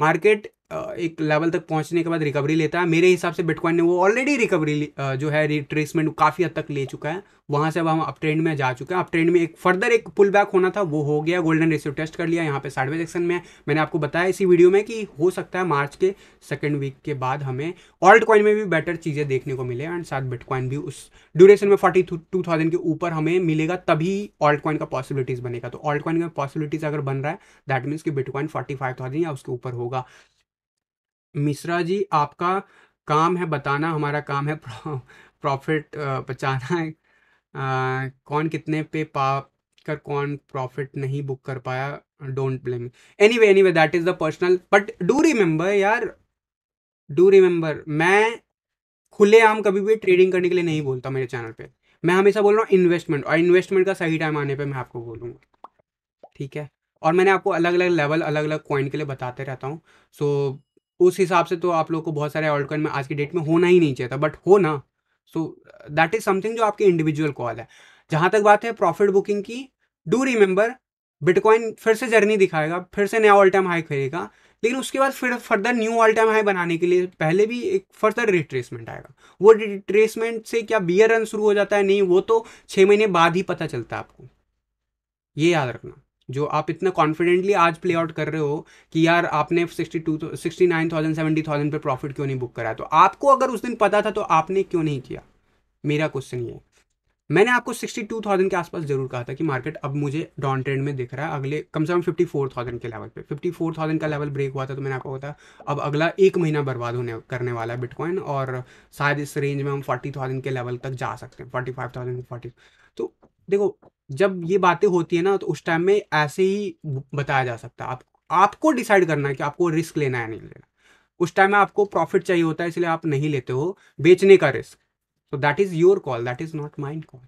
Speaker 1: मार्केट एक लेवल तक पहुंचने के बाद रिकवरी लेता है मेरे हिसाब से बिटकॉइन ने वो ऑलरेडी रिकवरी जो है रिट्रेसमेंट काफ़ी हद तक ले चुका है वहाँ से अब हम अप ट्रेंड में जा चुके हैं अप ट्रेंड में एक फर्दर एक पुल बैक होना था वो हो गया गोल्डन रेसिव टेस्ट कर लिया यहाँ पे साढ़वे सेक्शन में मैंने आपको बताया इसी वीडियो में कि हो सकता है मार्च के सेकेंड वीक के बाद हमें ऑल्ट कॉइन में भी बेटर चीज़ें देखने को मिले एंड साथ बिटकॉइन भी उस ड्यूरेशन में फोर्टी टू थाउजेंड के ऊपर हमें मिलेगा तभी ऑल्ट कॉइन का पॉसिबिलिटीज़ बनेगा तो ऑल्ट कॉइन का पॉसिबिलिटीज़ अगर बन रहा है दैट मीन्स कि बिटकॉइन फोर्टी फाइव थाउजेंड या उसके ऊपर होगा मिश्रा जी आपका काम है बताना हमारा काम है प्रॉफिट बचाना है आ, कौन कितने पे पा कर कौन प्रॉफिट नहीं बुक कर पाया don't blame anyway anyway that is the personal but do remember यार डू रिमेंबर मैं खुलेआम कभी भी ट्रेडिंग करने के लिए नहीं बोलता मेरे चैनल पे मैं हमेशा बोल रहा हूँ इन्वेस्टमेंट और इन्वेस्टमेंट का सही टाइम आने पे मैं आपको बोलूँगा ठीक है और मैंने आपको अलग अलग लेवल अलग अलग कॉइन के लिए बताते रहता हूँ सो so, उस हिसाब से तो आप लोग को बहुत सारे ऑल्टकॉइन में आज की डेट में होना ही नहीं चाहिए बट हो ना सो दैट इज़ समथिंग जो आपके इंडिविजुअल कॉल है जहाँ तक बात है प्रॉफिट बुकिंग की डू रिमेंबर बिटकॉइन फिर से जर्नी दिखाएगा फिर से नया ऑल टाइम हाई खरीदेगा लेकिन उसके बाद फिर further new all time high बनाने के लिए पहले भी एक फर्दर रिट्रेसमेंट आएगा वो रिट्रेसमेंट से क्या बियर रन शुरू हो जाता है नहीं वो तो छः महीने बाद ही पता चलता है आपको ये याद रखना जो आप इतना कॉन्फिडेंटली आज प्ले आउट कर रहे हो कि यार आपने sixty two sixty nine thousand seventy thousand पर प्रॉफिट क्यों नहीं बुक कराया तो आपको अगर उस दिन पता था तो आपने क्यों नहीं किया मेरा क्वेश्चन ये मैंने आपको सिक्सटी टू थाउजेंड के आसपास जरूर कहा था कि मार्केट अब मुझे डाउन ट्रेंड में दिख रहा है अगले कम से कम फिफ्टी फोर थाउजेंड के लेवल पे फिफ्टी फोर थाउजेंड का लेवल ब्रेक हुआ था तो मैंने आपको बताया अब अगला एक महीना बर्बाद होने करने वाला है बिटकॉइन और शायद इस रेंज में हम फोर्टी थाउजेंड के लेवल तक जा सकते हैं फोर्टी फाइव थाउजेंड फोर्टी तो देखो जब ये बातें होती है ना तो उस टाइम में ऐसे ही बताया जा सकता है आप आपको डिसाइड करना है कि आपको रिस्क लेना है नहीं लेना उस टाइम में आपको प्रॉफिट चाहिए होता है इसलिए आप नहीं लेते हो बेचने का risk so that is your call that is not mind call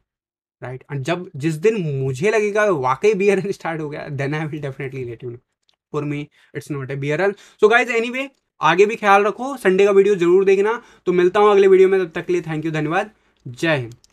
Speaker 1: right and जब जिस दिन मुझे लगेगा वाकई बियर स्टार्ट [LAUGHS] हो गया then I will definitely let you for me it's not a bear so guys any आगे भी ख्याल रखो संडे का वीडियो जरूर देखना तो मिलता हूँ अगले वीडियो में तब तक के लिए थैंक यू धन्यवाद जय हिंद